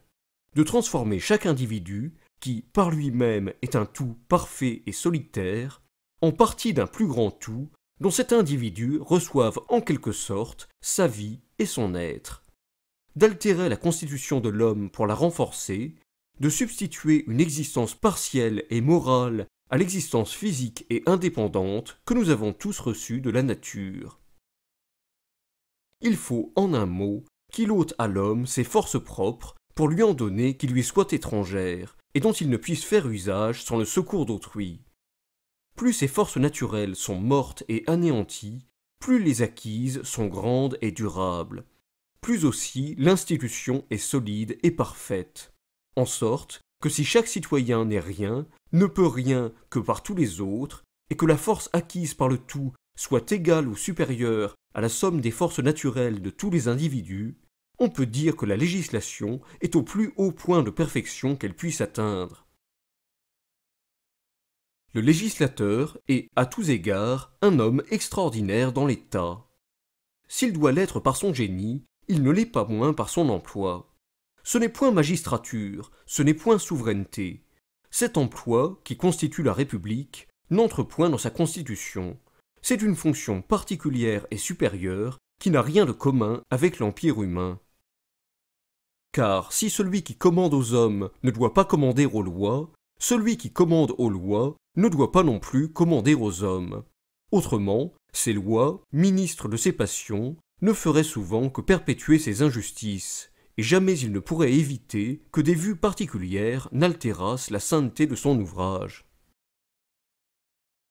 de transformer chaque individu, qui par lui-même est un tout parfait et solitaire, en partie d'un plus grand tout, dont cet individu reçoive en quelque sorte sa vie et son être, d'altérer la constitution de l'homme pour la renforcer, de substituer une existence partielle et morale à l'existence physique et indépendante que nous avons tous reçue de la nature. Il faut, en un mot, qu'il ôte à l'homme ses forces propres pour lui en donner qui lui soient étrangères et dont il ne puisse faire usage sans le secours d'autrui. Plus ses forces naturelles sont mortes et anéanties, plus les acquises sont grandes et durables. Plus aussi l'institution est solide et parfaite. En sorte que si chaque citoyen n'est rien, ne peut rien que par tous les autres, et que la force acquise par le tout soit égale ou supérieure à la somme des forces naturelles de tous les individus, on peut dire que la législation est au plus haut point de perfection qu'elle puisse atteindre. Le législateur est, à tous égards, un homme extraordinaire dans l'État. S'il doit l'être par son génie, il ne l'est pas moins par son emploi ce n'est point magistrature, ce n'est point souveraineté. Cet emploi, qui constitue la République, n'entre point dans sa constitution. C'est une fonction particulière et supérieure qui n'a rien de commun avec l'Empire humain. Car si celui qui commande aux hommes ne doit pas commander aux lois, celui qui commande aux lois ne doit pas non plus commander aux hommes. Autrement, ces lois, ministres de ses passions, ne feraient souvent que perpétuer ces injustices, et jamais il ne pourrait éviter que des vues particulières n'altérassent la sainteté de son ouvrage.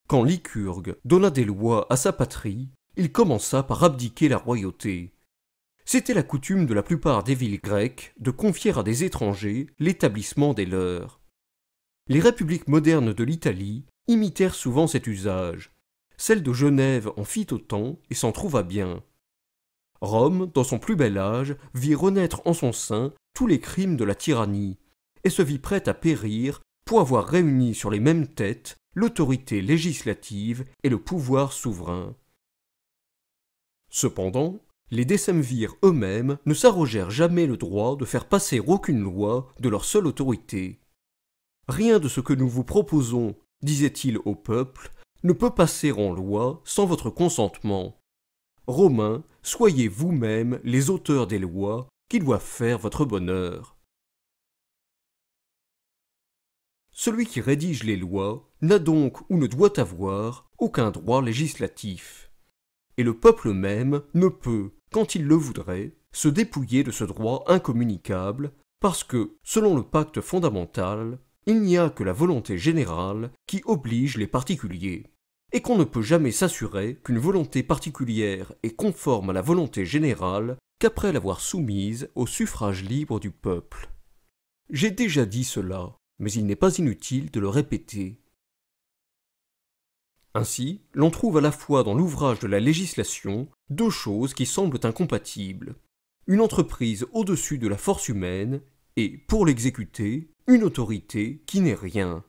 Quand Lycurgue donna des lois à sa patrie, il commença par abdiquer la royauté. C'était la coutume de la plupart des villes grecques de confier à des étrangers l'établissement des leurs. Les républiques modernes de l'Italie imitèrent souvent cet usage. Celle de Genève en fit autant et s'en trouva bien. Rome, dans son plus bel âge, vit renaître en son sein tous les crimes de la tyrannie, et se vit prête à périr pour avoir réuni sur les mêmes têtes l'autorité législative et le pouvoir souverain. Cependant, les décemvirs eux-mêmes ne s'arrogèrent jamais le droit de faire passer aucune loi de leur seule autorité. Rien de ce que nous vous proposons, disait-il au peuple, ne peut passer en loi sans votre consentement. Romains, soyez vous-même les auteurs des lois qui doivent faire votre bonheur. Celui qui rédige les lois n'a donc ou ne doit avoir aucun droit législatif. Et le peuple même ne peut, quand il le voudrait, se dépouiller de ce droit incommunicable, parce que, selon le pacte fondamental, il n'y a que la volonté générale qui oblige les particuliers et qu'on ne peut jamais s'assurer qu'une volonté particulière est conforme à la volonté générale qu'après l'avoir soumise au suffrage libre du peuple. J'ai déjà dit cela, mais il n'est pas inutile de le répéter. Ainsi, l'on trouve à la fois dans l'ouvrage de la législation deux choses qui semblent incompatibles. Une entreprise au-dessus de la force humaine et, pour l'exécuter, une autorité qui n'est rien.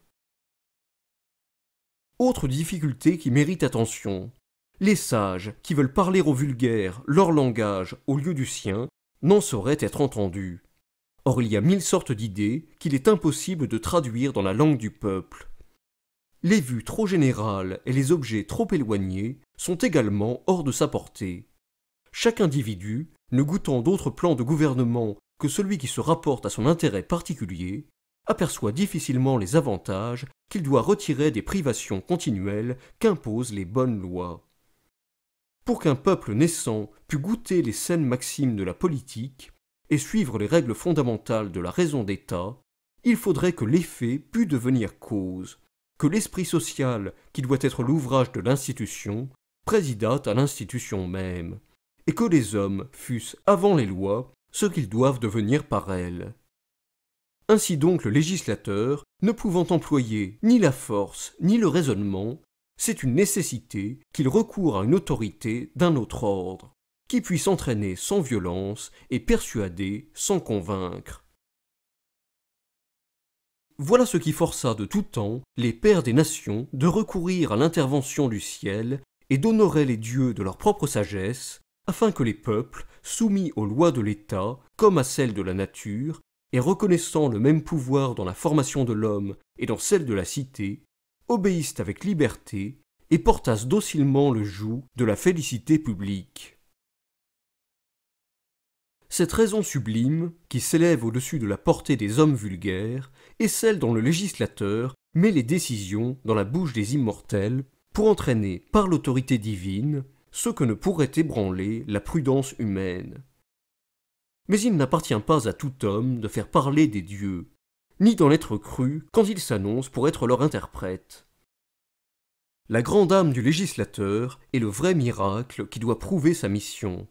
Autre difficulté qui mérite attention. Les sages, qui veulent parler au vulgaire leur langage au lieu du sien, n'en sauraient être entendus. Or il y a mille sortes d'idées qu'il est impossible de traduire dans la langue du peuple. Les vues trop générales et les objets trop éloignés sont également hors de sa portée. Chaque individu, ne goûtant d'autre plan de gouvernement que celui qui se rapporte à son intérêt particulier, aperçoit difficilement les avantages qu'il doit retirer des privations continuelles qu'imposent les bonnes lois. Pour qu'un peuple naissant pût goûter les saines maximes de la politique et suivre les règles fondamentales de la raison d'État, il faudrait que l'effet pût devenir cause, que l'esprit social, qui doit être l'ouvrage de l'institution, présidât à l'institution même, et que les hommes fussent avant les lois ce qu'ils doivent devenir par elles. Ainsi donc le législateur, ne pouvant employer ni la force ni le raisonnement, c'est une nécessité qu'il recourt à une autorité d'un autre ordre, qui puisse entraîner sans violence et persuader sans convaincre. Voilà ce qui força de tout temps les pères des nations de recourir à l'intervention du ciel et d'honorer les dieux de leur propre sagesse, afin que les peuples, soumis aux lois de l'État comme à celles de la nature, et reconnaissant le même pouvoir dans la formation de l'homme et dans celle de la cité, obéissent avec liberté et portassent docilement le joug de la félicité publique. Cette raison sublime, qui s'élève au-dessus de la portée des hommes vulgaires, est celle dont le législateur met les décisions dans la bouche des immortels pour entraîner par l'autorité divine ce que ne pourrait ébranler la prudence humaine. Mais il n'appartient pas à tout homme de faire parler des dieux, ni d'en être cru quand il s'annonce pour être leur interprète. La grande âme du législateur est le vrai miracle qui doit prouver sa mission.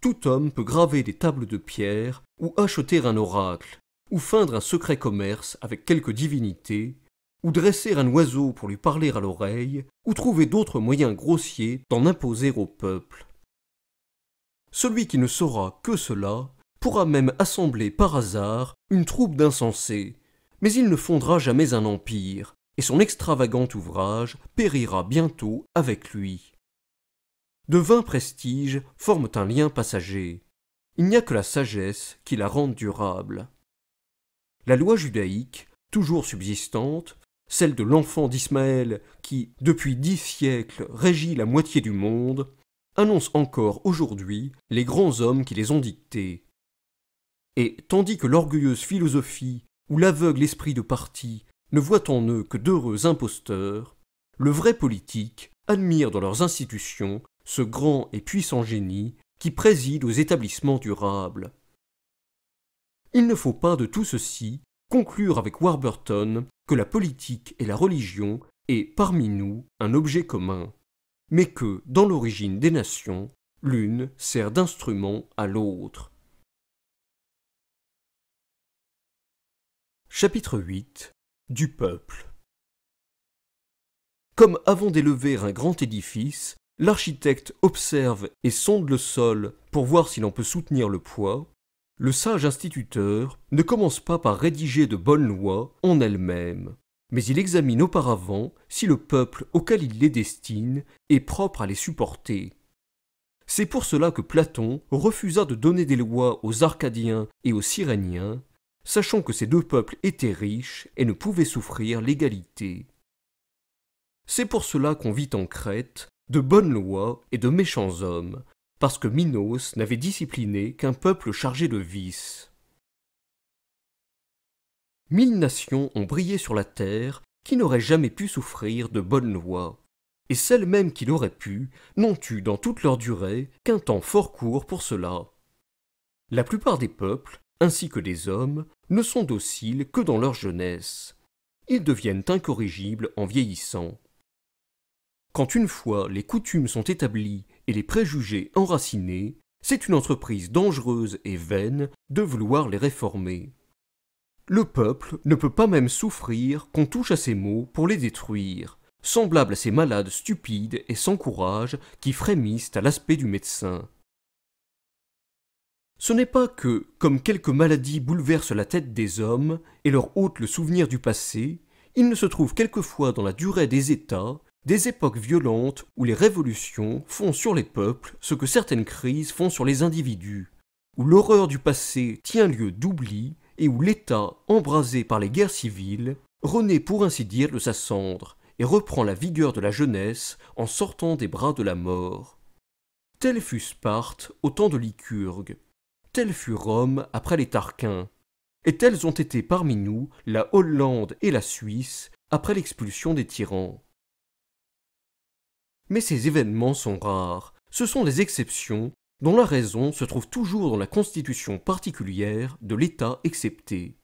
Tout homme peut graver des tables de pierre, ou acheter un oracle, ou feindre un secret commerce avec quelque divinité, ou dresser un oiseau pour lui parler à l'oreille, ou trouver d'autres moyens grossiers d'en imposer au peuple. Celui qui ne saura que cela pourra même assembler par hasard une troupe d'insensés, mais il ne fondera jamais un empire, et son extravagant ouvrage périra bientôt avec lui. De vains prestiges forment un lien passager. Il n'y a que la sagesse qui la rende durable. La loi judaïque, toujours subsistante, celle de l'enfant d'Ismaël qui, depuis dix siècles, régit la moitié du monde, annonce encore aujourd'hui les grands hommes qui les ont dictés. Et tandis que l'orgueilleuse philosophie ou l'aveugle esprit de parti ne voient en eux que d'heureux imposteurs, le vrai politique admire dans leurs institutions ce grand et puissant génie qui préside aux établissements durables. Il ne faut pas de tout ceci conclure avec Warburton que la politique et la religion aient parmi nous un objet commun, mais que, dans l'origine des nations, l'une sert d'instrument à l'autre. Chapitre 8 Du peuple Comme avant d'élever un grand édifice, l'architecte observe et sonde le sol pour voir si l'on peut soutenir le poids, le sage instituteur ne commence pas par rédiger de bonnes lois en elles-mêmes, mais il examine auparavant si le peuple auquel il les destine est propre à les supporter. C'est pour cela que Platon refusa de donner des lois aux Arcadiens et aux Cyréniens sachant que ces deux peuples étaient riches et ne pouvaient souffrir l'égalité. C'est pour cela qu'on vit en Crète de bonnes lois et de méchants hommes, parce que Minos n'avait discipliné qu'un peuple chargé de vices. Mille nations ont brillé sur la terre qui n'auraient jamais pu souffrir de bonnes lois, et celles mêmes qui l'auraient pu n'ont eu dans toute leur durée qu'un temps fort court pour cela. La plupart des peuples, ainsi que des hommes, ne sont dociles que dans leur jeunesse. Ils deviennent incorrigibles en vieillissant. Quand une fois les coutumes sont établies et les préjugés enracinés, c'est une entreprise dangereuse et vaine de vouloir les réformer. Le peuple ne peut pas même souffrir qu'on touche à ces maux pour les détruire, semblable à ces malades stupides et sans courage qui frémissent à l'aspect du médecin. Ce n'est pas que, comme quelques maladies bouleversent la tête des hommes et leur ôtent le souvenir du passé, il ne se trouve quelquefois dans la durée des États des époques violentes où les révolutions font sur les peuples ce que certaines crises font sur les individus, où l'horreur du passé tient lieu d'oubli et où l'État, embrasé par les guerres civiles, renaît pour ainsi dire de sa cendre et reprend la vigueur de la jeunesse en sortant des bras de la mort. Tel fut Sparte au temps de Lycurgue, tel fut Rome après les Tarquins, et telles ont été parmi nous la Hollande et la Suisse après l'expulsion des tyrans. Mais ces événements sont rares, ce sont des exceptions dont la raison se trouve toujours dans la constitution particulière de l'État excepté.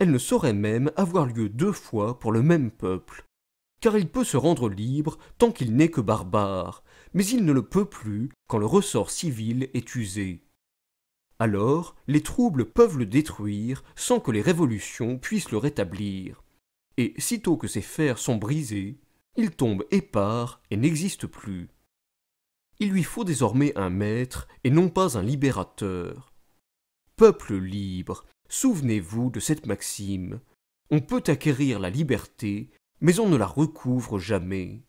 Elle ne saurait même avoir lieu deux fois pour le même peuple, car il peut se rendre libre tant qu'il n'est que barbare, mais il ne le peut plus quand le ressort civil est usé alors les troubles peuvent le détruire sans que les révolutions puissent le rétablir. Et sitôt que ses fers sont brisés, il tombe épars et n'existe plus. Il lui faut désormais un maître et non pas un libérateur. Peuple libre, souvenez-vous de cette maxime. On peut acquérir la liberté, mais on ne la recouvre jamais.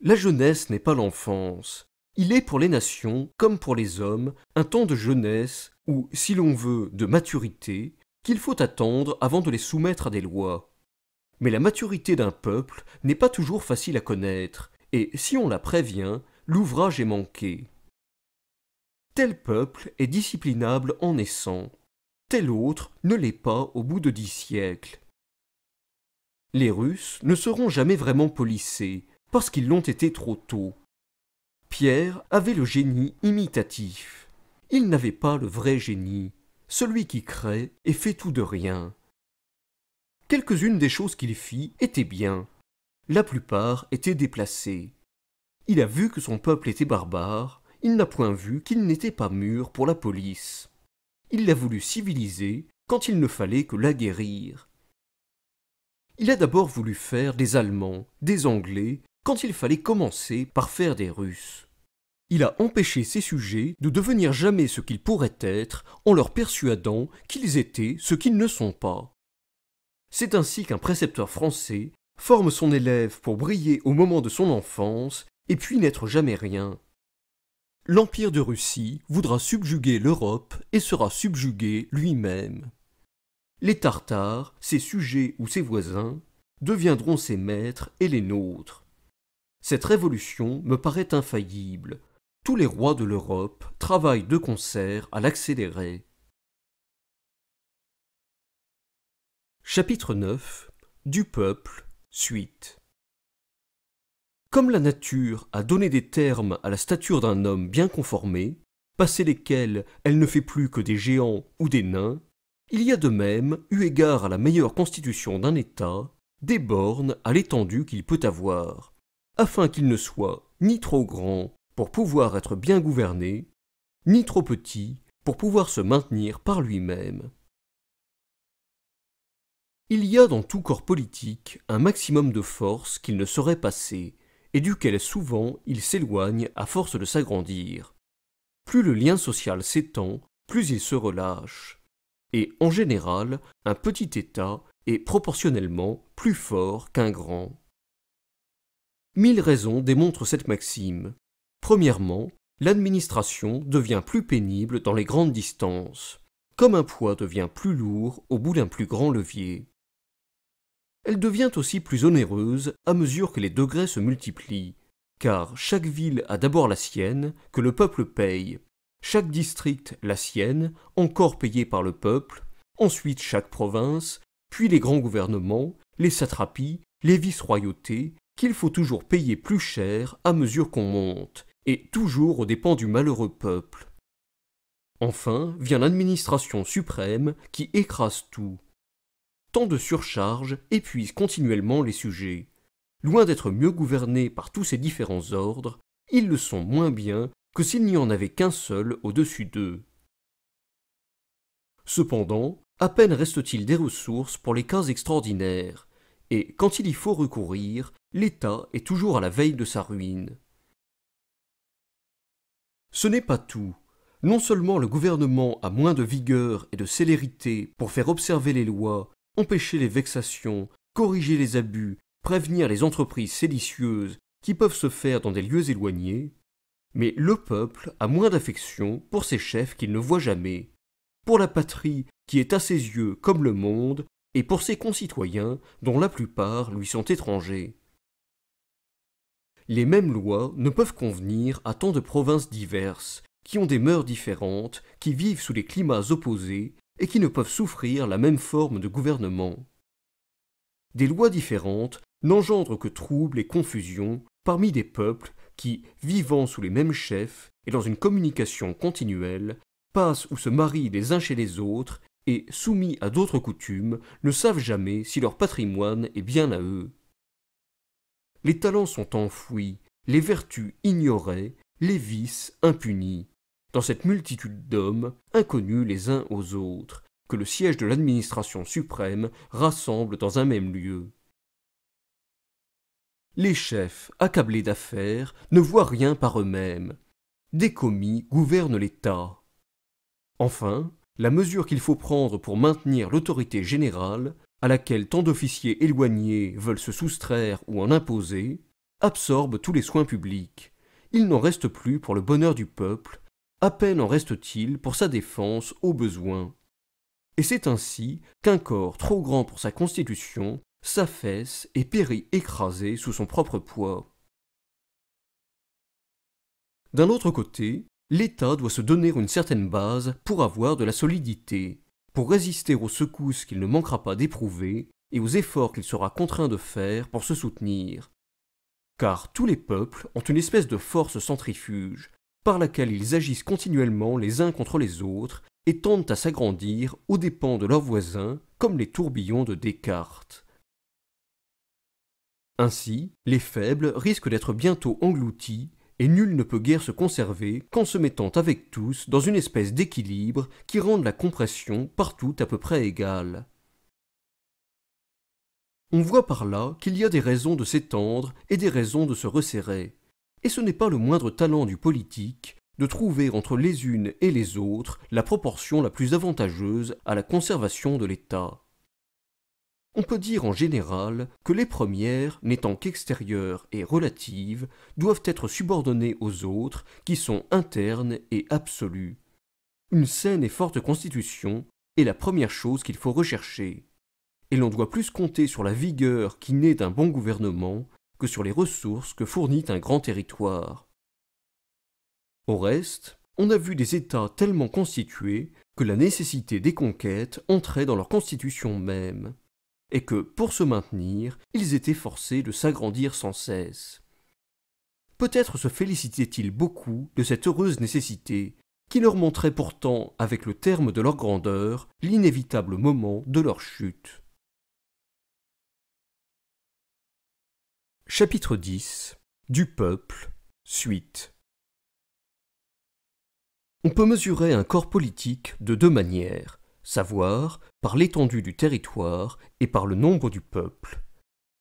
La jeunesse n'est pas l'enfance, il est pour les nations, comme pour les hommes, un temps de jeunesse, ou si l'on veut, de maturité, qu'il faut attendre avant de les soumettre à des lois. Mais la maturité d'un peuple n'est pas toujours facile à connaître, et si on la prévient, l'ouvrage est manqué. Tel peuple est disciplinable en naissant, tel autre ne l'est pas au bout de dix siècles. Les Russes ne seront jamais vraiment polissés, parce qu'ils l'ont été trop tôt. Pierre avait le génie imitatif. Il n'avait pas le vrai génie, celui qui crée et fait tout de rien. Quelques-unes des choses qu'il fit étaient bien. La plupart étaient déplacées. Il a vu que son peuple était barbare, il n'a point vu qu'il n'était pas mûr pour la police. Il l'a voulu civiliser quand il ne fallait que la guérir. Il a d'abord voulu faire des Allemands, des Anglais quand il fallait commencer par faire des russes. Il a empêché ses sujets de devenir jamais ce qu'ils pourraient être en leur persuadant qu'ils étaient ce qu'ils ne sont pas. C'est ainsi qu'un précepteur français forme son élève pour briller au moment de son enfance et puis n'être jamais rien. L'Empire de Russie voudra subjuguer l'Europe et sera subjugué lui-même. Les Tartares, ses sujets ou ses voisins, deviendront ses maîtres et les nôtres. Cette révolution me paraît infaillible. Tous les rois de l'Europe travaillent de concert à l'accélérer. Chapitre 9 Du peuple, suite. Comme la nature a donné des termes à la stature d'un homme bien conformé, passé lesquels elle ne fait plus que des géants ou des nains, il y a de même, eu égard à la meilleure constitution d'un État, des bornes à l'étendue qu'il peut avoir, afin qu'il ne soit ni trop grand pour pouvoir être bien gouverné, ni trop petit pour pouvoir se maintenir par lui-même. Il y a dans tout corps politique un maximum de force qu'il ne saurait passer, et duquel souvent il s'éloigne à force de s'agrandir. Plus le lien social s'étend, plus il se relâche. Et en général, un petit État est proportionnellement plus fort qu'un grand mille raisons démontrent cette maxime. Premièrement, l'administration devient plus pénible dans les grandes distances, comme un poids devient plus lourd au bout d'un plus grand levier. Elle devient aussi plus onéreuse à mesure que les degrés se multiplient, car chaque ville a d'abord la sienne, que le peuple paye, chaque district la sienne, encore payée par le peuple, ensuite chaque province, puis les grands gouvernements, les satrapies, les vice-royautés, qu'il faut toujours payer plus cher à mesure qu'on monte, et toujours aux dépens du malheureux peuple. Enfin vient l'administration suprême qui écrase tout. Tant de surcharges épuisent continuellement les sujets. Loin d'être mieux gouvernés par tous ces différents ordres, ils le sont moins bien que s'il n'y en avait qu'un seul au-dessus d'eux. Cependant, à peine reste-t-il des ressources pour les cas extraordinaires, et quand il y faut recourir, l'État est toujours à la veille de sa ruine. Ce n'est pas tout. Non seulement le gouvernement a moins de vigueur et de célérité pour faire observer les lois, empêcher les vexations, corriger les abus, prévenir les entreprises séditieuses qui peuvent se faire dans des lieux éloignés, mais le peuple a moins d'affection pour ses chefs qu'il ne voit jamais, pour la patrie qui est à ses yeux comme le monde, et pour ses concitoyens dont la plupart lui sont étrangers les mêmes lois ne peuvent convenir à tant de provinces diverses, qui ont des mœurs différentes, qui vivent sous des climats opposés, et qui ne peuvent souffrir la même forme de gouvernement. Des lois différentes n'engendrent que troubles et confusions parmi des peuples qui, vivant sous les mêmes chefs et dans une communication continuelle, passent ou se marient les uns chez les autres et, soumis à d'autres coutumes, ne savent jamais si leur patrimoine est bien à eux les talents sont enfouis, les vertus ignorées, les vices impunis. Dans cette multitude d'hommes, inconnus les uns aux autres, que le siège de l'administration suprême rassemble dans un même lieu. Les chefs, accablés d'affaires, ne voient rien par eux-mêmes. Des commis gouvernent l'État. Enfin, la mesure qu'il faut prendre pour maintenir l'autorité générale à laquelle tant d'officiers éloignés veulent se soustraire ou en imposer, absorbe tous les soins publics. Il n'en reste plus pour le bonheur du peuple, à peine en reste-t-il pour sa défense au besoin. Et c'est ainsi qu'un corps trop grand pour sa constitution s'affaisse et périt écrasé sous son propre poids. D'un autre côté, l'État doit se donner une certaine base pour avoir de la solidité pour résister aux secousses qu'il ne manquera pas d'éprouver et aux efforts qu'il sera contraint de faire pour se soutenir. Car tous les peuples ont une espèce de force centrifuge, par laquelle ils agissent continuellement les uns contre les autres et tendent à s'agrandir aux dépens de leurs voisins, comme les tourbillons de Descartes. Ainsi, les faibles risquent d'être bientôt engloutis et nul ne peut guère se conserver qu'en se mettant avec tous dans une espèce d'équilibre qui rende la compression partout à peu près égale. On voit par là qu'il y a des raisons de s'étendre et des raisons de se resserrer, et ce n'est pas le moindre talent du politique de trouver entre les unes et les autres la proportion la plus avantageuse à la conservation de l'État on peut dire en général que les premières, n'étant qu'extérieures et relatives, doivent être subordonnées aux autres qui sont internes et absolues. Une saine et forte constitution est la première chose qu'il faut rechercher, et l'on doit plus compter sur la vigueur qui naît d'un bon gouvernement que sur les ressources que fournit un grand territoire. Au reste, on a vu des États tellement constitués que la nécessité des conquêtes entrait dans leur constitution même et que, pour se maintenir, ils étaient forcés de s'agrandir sans cesse. Peut-être se félicitaient-ils beaucoup de cette heureuse nécessité, qui leur montrait pourtant, avec le terme de leur grandeur, l'inévitable moment de leur chute. Chapitre 10 Du peuple, suite On peut mesurer un corps politique de deux manières, savoir par l'étendue du territoire et par le nombre du peuple,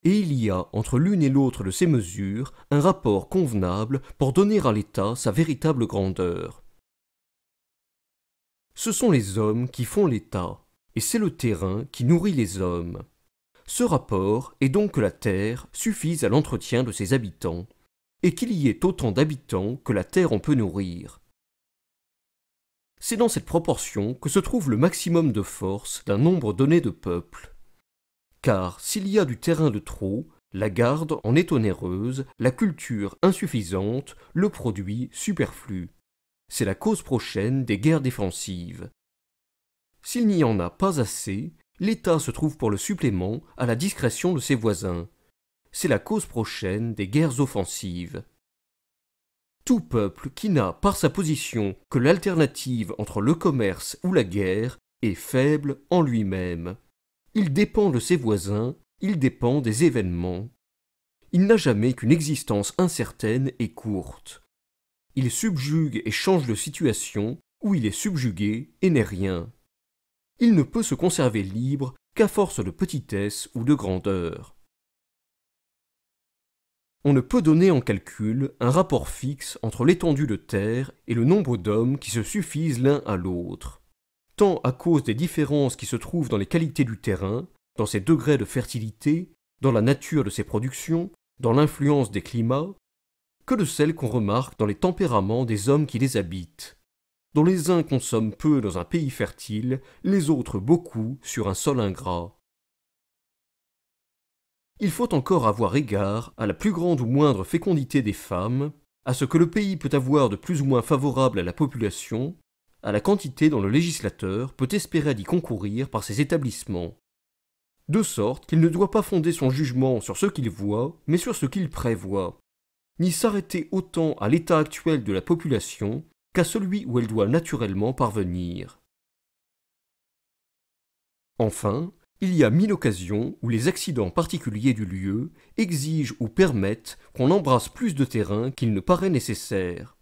et il y a entre l'une et l'autre de ces mesures un rapport convenable pour donner à l'État sa véritable grandeur. Ce sont les hommes qui font l'État, et c'est le terrain qui nourrit les hommes. Ce rapport est donc que la terre suffise à l'entretien de ses habitants, et qu'il y ait autant d'habitants que la terre en peut nourrir. C'est dans cette proportion que se trouve le maximum de force d'un nombre donné de peuples. Car s'il y a du terrain de trop, la garde en est onéreuse, la culture insuffisante, le produit superflu. C'est la cause prochaine des guerres défensives. S'il n'y en a pas assez, l'État se trouve pour le supplément à la discrétion de ses voisins. C'est la cause prochaine des guerres offensives tout peuple qui n'a, par sa position, que l'alternative entre le commerce ou la guerre, est faible en lui-même. Il dépend de ses voisins, il dépend des événements. Il n'a jamais qu'une existence incertaine et courte. Il subjugue et change de situation, où il est subjugué et n'est rien. Il ne peut se conserver libre qu'à force de petitesse ou de grandeur on ne peut donner en calcul un rapport fixe entre l'étendue de terre et le nombre d'hommes qui se suffisent l'un à l'autre, tant à cause des différences qui se trouvent dans les qualités du terrain, dans ses degrés de fertilité, dans la nature de ses productions, dans l'influence des climats, que de celles qu'on remarque dans les tempéraments des hommes qui les habitent, dont les uns consomment peu dans un pays fertile, les autres beaucoup sur un sol ingrat il faut encore avoir égard à la plus grande ou moindre fécondité des femmes, à ce que le pays peut avoir de plus ou moins favorable à la population, à la quantité dont le législateur peut espérer d'y concourir par ses établissements. De sorte qu'il ne doit pas fonder son jugement sur ce qu'il voit, mais sur ce qu'il prévoit, ni s'arrêter autant à l'état actuel de la population qu'à celui où elle doit naturellement parvenir. Enfin, il y a mille occasions où les accidents particuliers du lieu exigent ou permettent qu'on embrasse plus de terrain qu'il ne paraît nécessaire.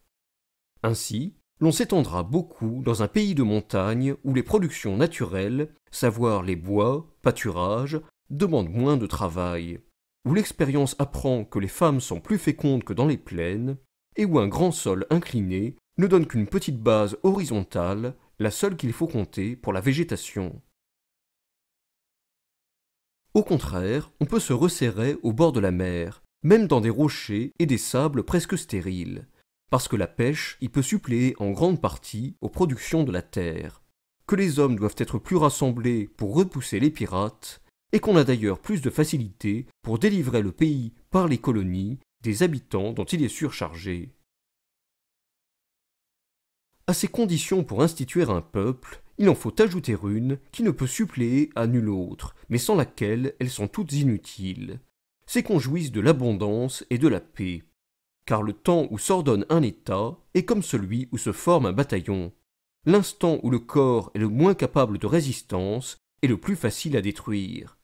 Ainsi, l'on s'étendra beaucoup dans un pays de montagne où les productions naturelles, savoir les bois, pâturages, demandent moins de travail, où l'expérience apprend que les femmes sont plus fécondes que dans les plaines, et où un grand sol incliné ne donne qu'une petite base horizontale, la seule qu'il faut compter pour la végétation. Au contraire, on peut se resserrer au bord de la mer, même dans des rochers et des sables presque stériles, parce que la pêche y peut suppléer en grande partie aux productions de la terre, que les hommes doivent être plus rassemblés pour repousser les pirates, et qu'on a d'ailleurs plus de facilité pour délivrer le pays par les colonies des habitants dont il est surchargé. À ces conditions pour instituer un peuple, il en faut ajouter une qui ne peut suppléer à nulle autre, mais sans laquelle elles sont toutes inutiles. C'est qu'on jouisse de l'abondance et de la paix. Car le temps où s'ordonne un État est comme celui où se forme un bataillon. L'instant où le corps est le moins capable de résistance est le plus facile à détruire.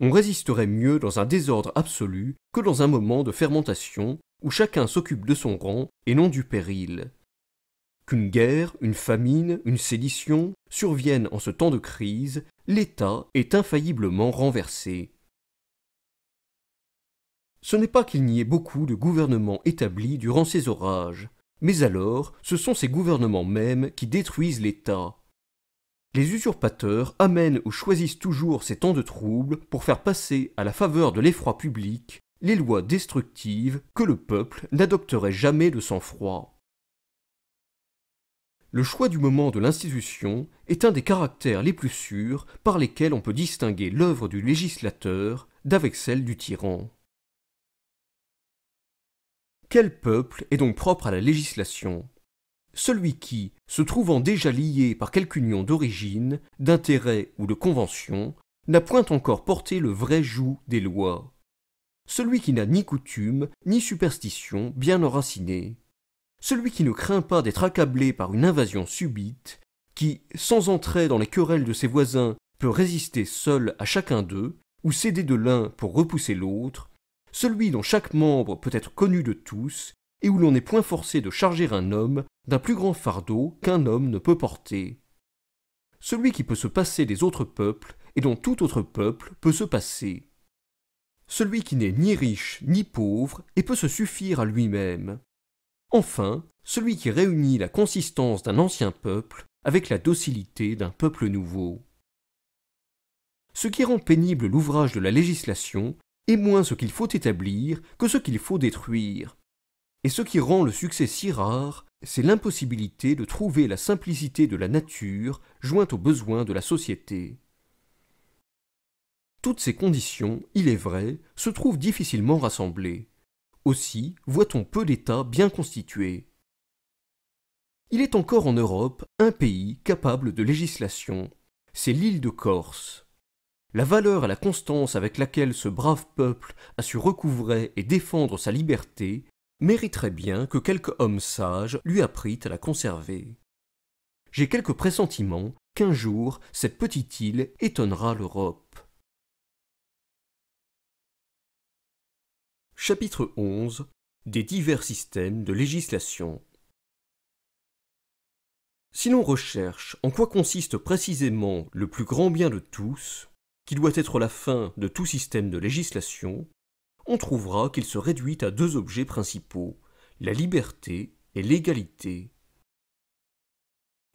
On résisterait mieux dans un désordre absolu que dans un moment de fermentation où chacun s'occupe de son rang et non du péril. Une guerre, une famine, une sédition surviennent en ce temps de crise, l'État est infailliblement renversé. Ce n'est pas qu'il n'y ait beaucoup de gouvernements établis durant ces orages, mais alors ce sont ces gouvernements mêmes qui détruisent l'État. Les usurpateurs amènent ou choisissent toujours ces temps de trouble pour faire passer à la faveur de l'effroi public les lois destructives que le peuple n'adopterait jamais de sang-froid. Le choix du moment de l'institution est un des caractères les plus sûrs par lesquels on peut distinguer l'œuvre du législateur d'avec celle du tyran. Quel peuple est donc propre à la législation Celui qui, se trouvant déjà lié par quelque union d'origine, d'intérêt ou de convention, n'a point encore porté le vrai joug des lois. Celui qui n'a ni coutume, ni superstition bien enracinée celui qui ne craint pas d'être accablé par une invasion subite, qui, sans entrer dans les querelles de ses voisins, peut résister seul à chacun d'eux, ou céder de l'un pour repousser l'autre, celui dont chaque membre peut être connu de tous, et où l'on n'est point forcé de charger un homme d'un plus grand fardeau qu'un homme ne peut porter. Celui qui peut se passer des autres peuples et dont tout autre peuple peut se passer. Celui qui n'est ni riche ni pauvre et peut se suffire à lui-même. Enfin, celui qui réunit la consistance d'un ancien peuple avec la docilité d'un peuple nouveau. Ce qui rend pénible l'ouvrage de la législation est moins ce qu'il faut établir que ce qu'il faut détruire. Et ce qui rend le succès si rare, c'est l'impossibilité de trouver la simplicité de la nature jointe aux besoins de la société. Toutes ces conditions, il est vrai, se trouvent difficilement rassemblées. Aussi voit-on peu d'États bien constitués. Il est encore en Europe un pays capable de législation, c'est l'île de Corse. La valeur et la constance avec laquelle ce brave peuple a su recouvrer et défendre sa liberté mériterait bien que quelque homme sage lui apprît à la conserver. J'ai quelques pressentiments qu'un jour cette petite île étonnera l'Europe. Chapitre 11 Des divers systèmes de législation. Si l'on recherche en quoi consiste précisément le plus grand bien de tous, qui doit être la fin de tout système de législation, on trouvera qu'il se réduit à deux objets principaux, la liberté et l'égalité.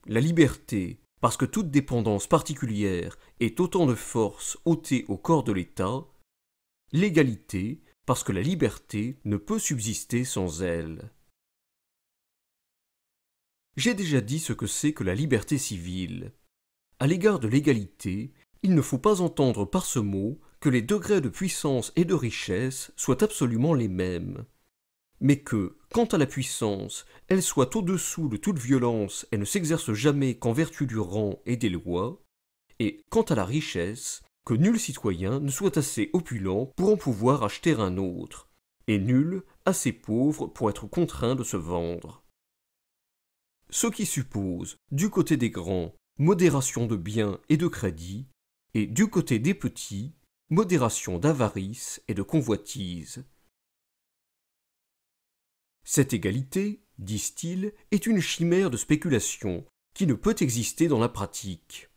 La liberté, parce que toute dépendance particulière est autant de force ôtée au corps de l'État, l'égalité, parce que la liberté ne peut subsister sans elle. J'ai déjà dit ce que c'est que la liberté civile. À l'égard de l'égalité, il ne faut pas entendre par ce mot que les degrés de puissance et de richesse soient absolument les mêmes, mais que, quant à la puissance, elle soit au-dessous de toute violence et ne s'exerce jamais qu'en vertu du rang et des lois, et quant à la richesse, que nul citoyen ne soit assez opulent pour en pouvoir acheter un autre, et nul assez pauvre pour être contraint de se vendre. Ce qui suppose, du côté des grands, modération de biens et de crédit, et du côté des petits, modération d'avarice et de convoitise. Cette égalité, disent-ils, est une chimère de spéculation qui ne peut exister dans la pratique.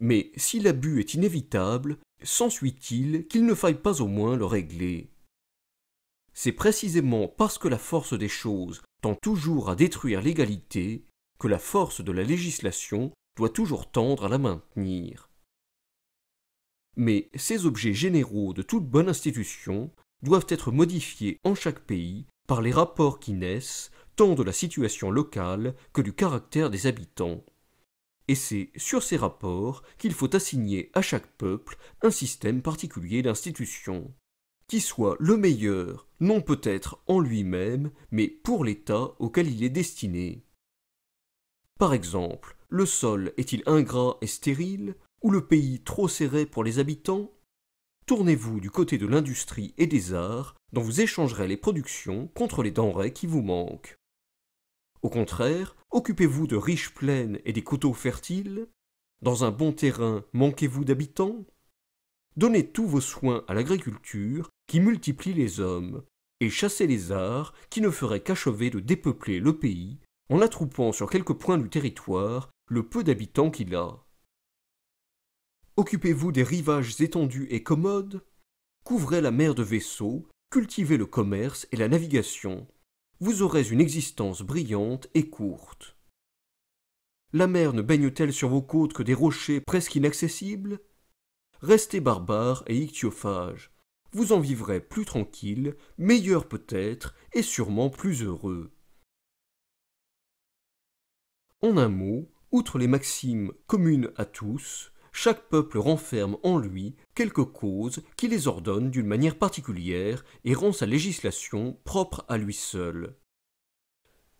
Mais si l'abus est inévitable, s'ensuit-il qu'il ne faille pas au moins le régler. C'est précisément parce que la force des choses tend toujours à détruire l'égalité que la force de la législation doit toujours tendre à la maintenir. Mais ces objets généraux de toute bonne institution doivent être modifiés en chaque pays par les rapports qui naissent tant de la situation locale que du caractère des habitants et c'est sur ces rapports qu'il faut assigner à chaque peuple un système particulier d'institution, qui soit le meilleur, non peut-être en lui-même, mais pour l'État auquel il est destiné. Par exemple, le sol est-il ingrat et stérile, ou le pays trop serré pour les habitants Tournez-vous du côté de l'industrie et des arts, dont vous échangerez les productions contre les denrées qui vous manquent. Au contraire, occupez-vous de riches plaines et des coteaux fertiles, dans un bon terrain, manquez-vous d'habitants Donnez tous vos soins à l'agriculture qui multiplie les hommes, et chassez les arts qui ne feraient qu'achever de dépeupler le pays en attroupant sur quelques points du territoire le peu d'habitants qu'il a. Occupez-vous des rivages étendus et commodes, couvrez la mer de vaisseaux, cultivez le commerce et la navigation, vous aurez une existence brillante et courte. La mer ne baigne-t-elle sur vos côtes que des rochers presque inaccessibles Restez barbare et ichthyophage. Vous en vivrez plus tranquille, meilleur peut-être, et sûrement plus heureux. En un mot, outre les maximes communes à tous, chaque peuple renferme en lui quelques causes qui les ordonnent d'une manière particulière et rend sa législation propre à lui seul.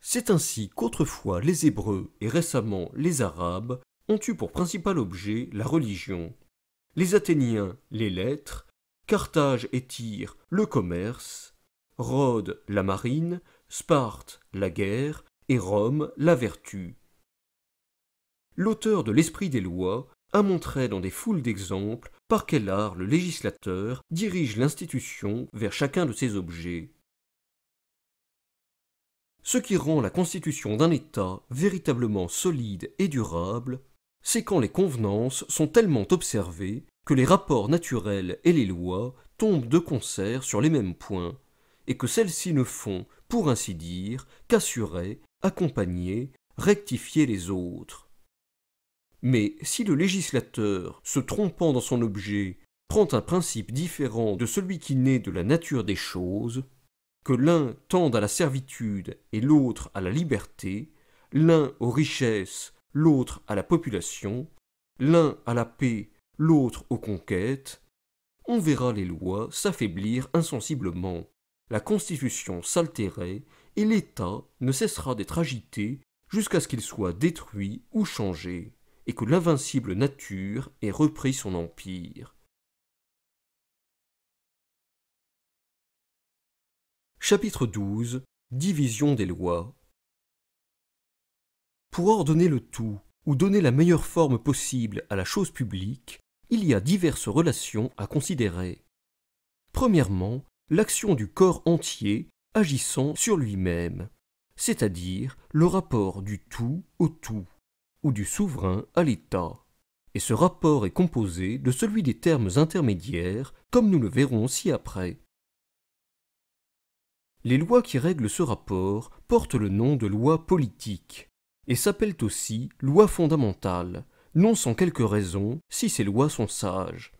C'est ainsi qu'autrefois les Hébreux et récemment les Arabes ont eu pour principal objet la religion, les Athéniens les lettres, Carthage et Tyr le commerce, Rhodes la marine, Sparte la guerre et Rome la vertu. L'auteur de l'Esprit des lois a montré dans des foules d'exemples par quel art le législateur dirige l'institution vers chacun de ses objets. Ce qui rend la constitution d'un État véritablement solide et durable, c'est quand les convenances sont tellement observées que les rapports naturels et les lois tombent de concert sur les mêmes points, et que celles-ci ne font, pour ainsi dire, qu'assurer, accompagner, rectifier les autres. Mais si le législateur, se trompant dans son objet, prend un principe différent de celui qui naît de la nature des choses, que l'un tende à la servitude et l'autre à la liberté, l'un aux richesses, l'autre à la population, l'un à la paix, l'autre aux conquêtes, on verra les lois s'affaiblir insensiblement, la Constitution s'altérer, et l'État ne cessera d'être agité jusqu'à ce qu'il soit détruit ou changé et que l'invincible nature ait repris son empire. Chapitre 12 Division des lois Pour ordonner le tout, ou donner la meilleure forme possible à la chose publique, il y a diverses relations à considérer. Premièrement, l'action du corps entier agissant sur lui-même, c'est-à-dire le rapport du tout au tout ou du souverain à l'État. Et ce rapport est composé de celui des termes intermédiaires, comme nous le verrons ci-après. Les lois qui règlent ce rapport portent le nom de lois politiques, et s'appellent aussi lois fondamentales, non sans quelque raison si ces lois sont sages.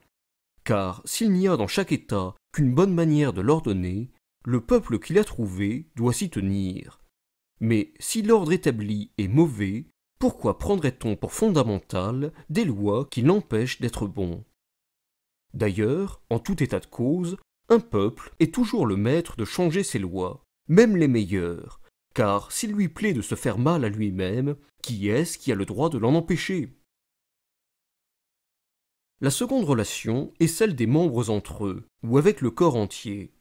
Car s'il n'y a dans chaque État qu'une bonne manière de l'ordonner, le peuple qui l'a trouvé doit s'y tenir. Mais si l'ordre établi est mauvais, pourquoi prendrait-on pour fondamentale des lois qui l'empêchent d'être bon D'ailleurs, en tout état de cause, un peuple est toujours le maître de changer ses lois, même les meilleures, car s'il lui plaît de se faire mal à lui-même, qui est-ce qui a le droit de l'en empêcher La seconde relation est celle des membres entre eux, ou avec le corps entier,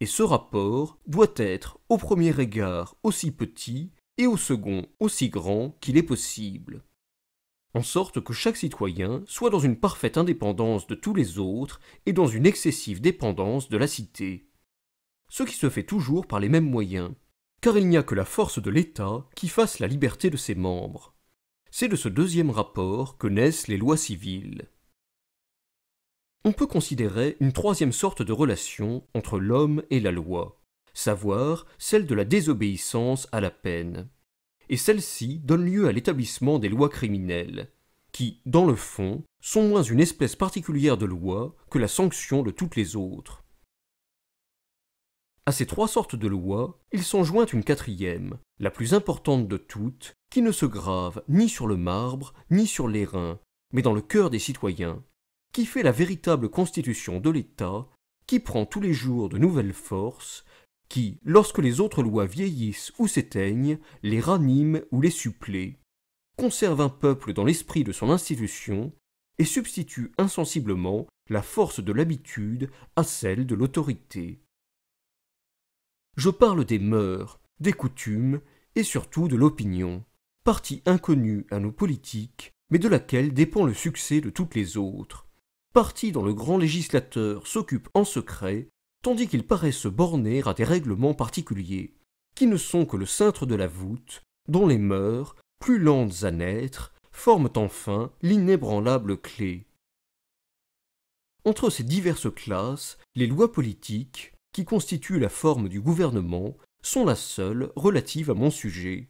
et ce rapport doit être, au premier égard, aussi petit et au second aussi grand qu'il est possible. En sorte que chaque citoyen soit dans une parfaite indépendance de tous les autres et dans une excessive dépendance de la cité. Ce qui se fait toujours par les mêmes moyens, car il n'y a que la force de l'État qui fasse la liberté de ses membres. C'est de ce deuxième rapport que naissent les lois civiles. On peut considérer une troisième sorte de relation entre l'homme et la loi, savoir celle de la désobéissance à la peine. Et celle-ci donne lieu à l'établissement des lois criminelles, qui, dans le fond, sont moins une espèce particulière de loi que la sanction de toutes les autres. À ces trois sortes de lois, ils sont jointes une quatrième, la plus importante de toutes, qui ne se grave ni sur le marbre, ni sur les reins, mais dans le cœur des citoyens, qui fait la véritable constitution de l'État, qui prend tous les jours de nouvelles forces qui, lorsque les autres lois vieillissent ou s'éteignent, les raniment ou les supplée, conserve un peuple dans l'esprit de son institution et substitue insensiblement la force de l'habitude à celle de l'autorité. Je parle des mœurs, des coutumes et surtout de l'opinion, partie inconnue à nos politiques, mais de laquelle dépend le succès de toutes les autres, partie dont le grand législateur s'occupe en secret tandis qu'ils paraissent se borner à des règlements particuliers, qui ne sont que le cintre de la voûte, dont les mœurs, plus lentes à naître, forment enfin l'inébranlable clé. Entre ces diverses classes, les lois politiques, qui constituent la forme du gouvernement, sont la seule relative à mon sujet.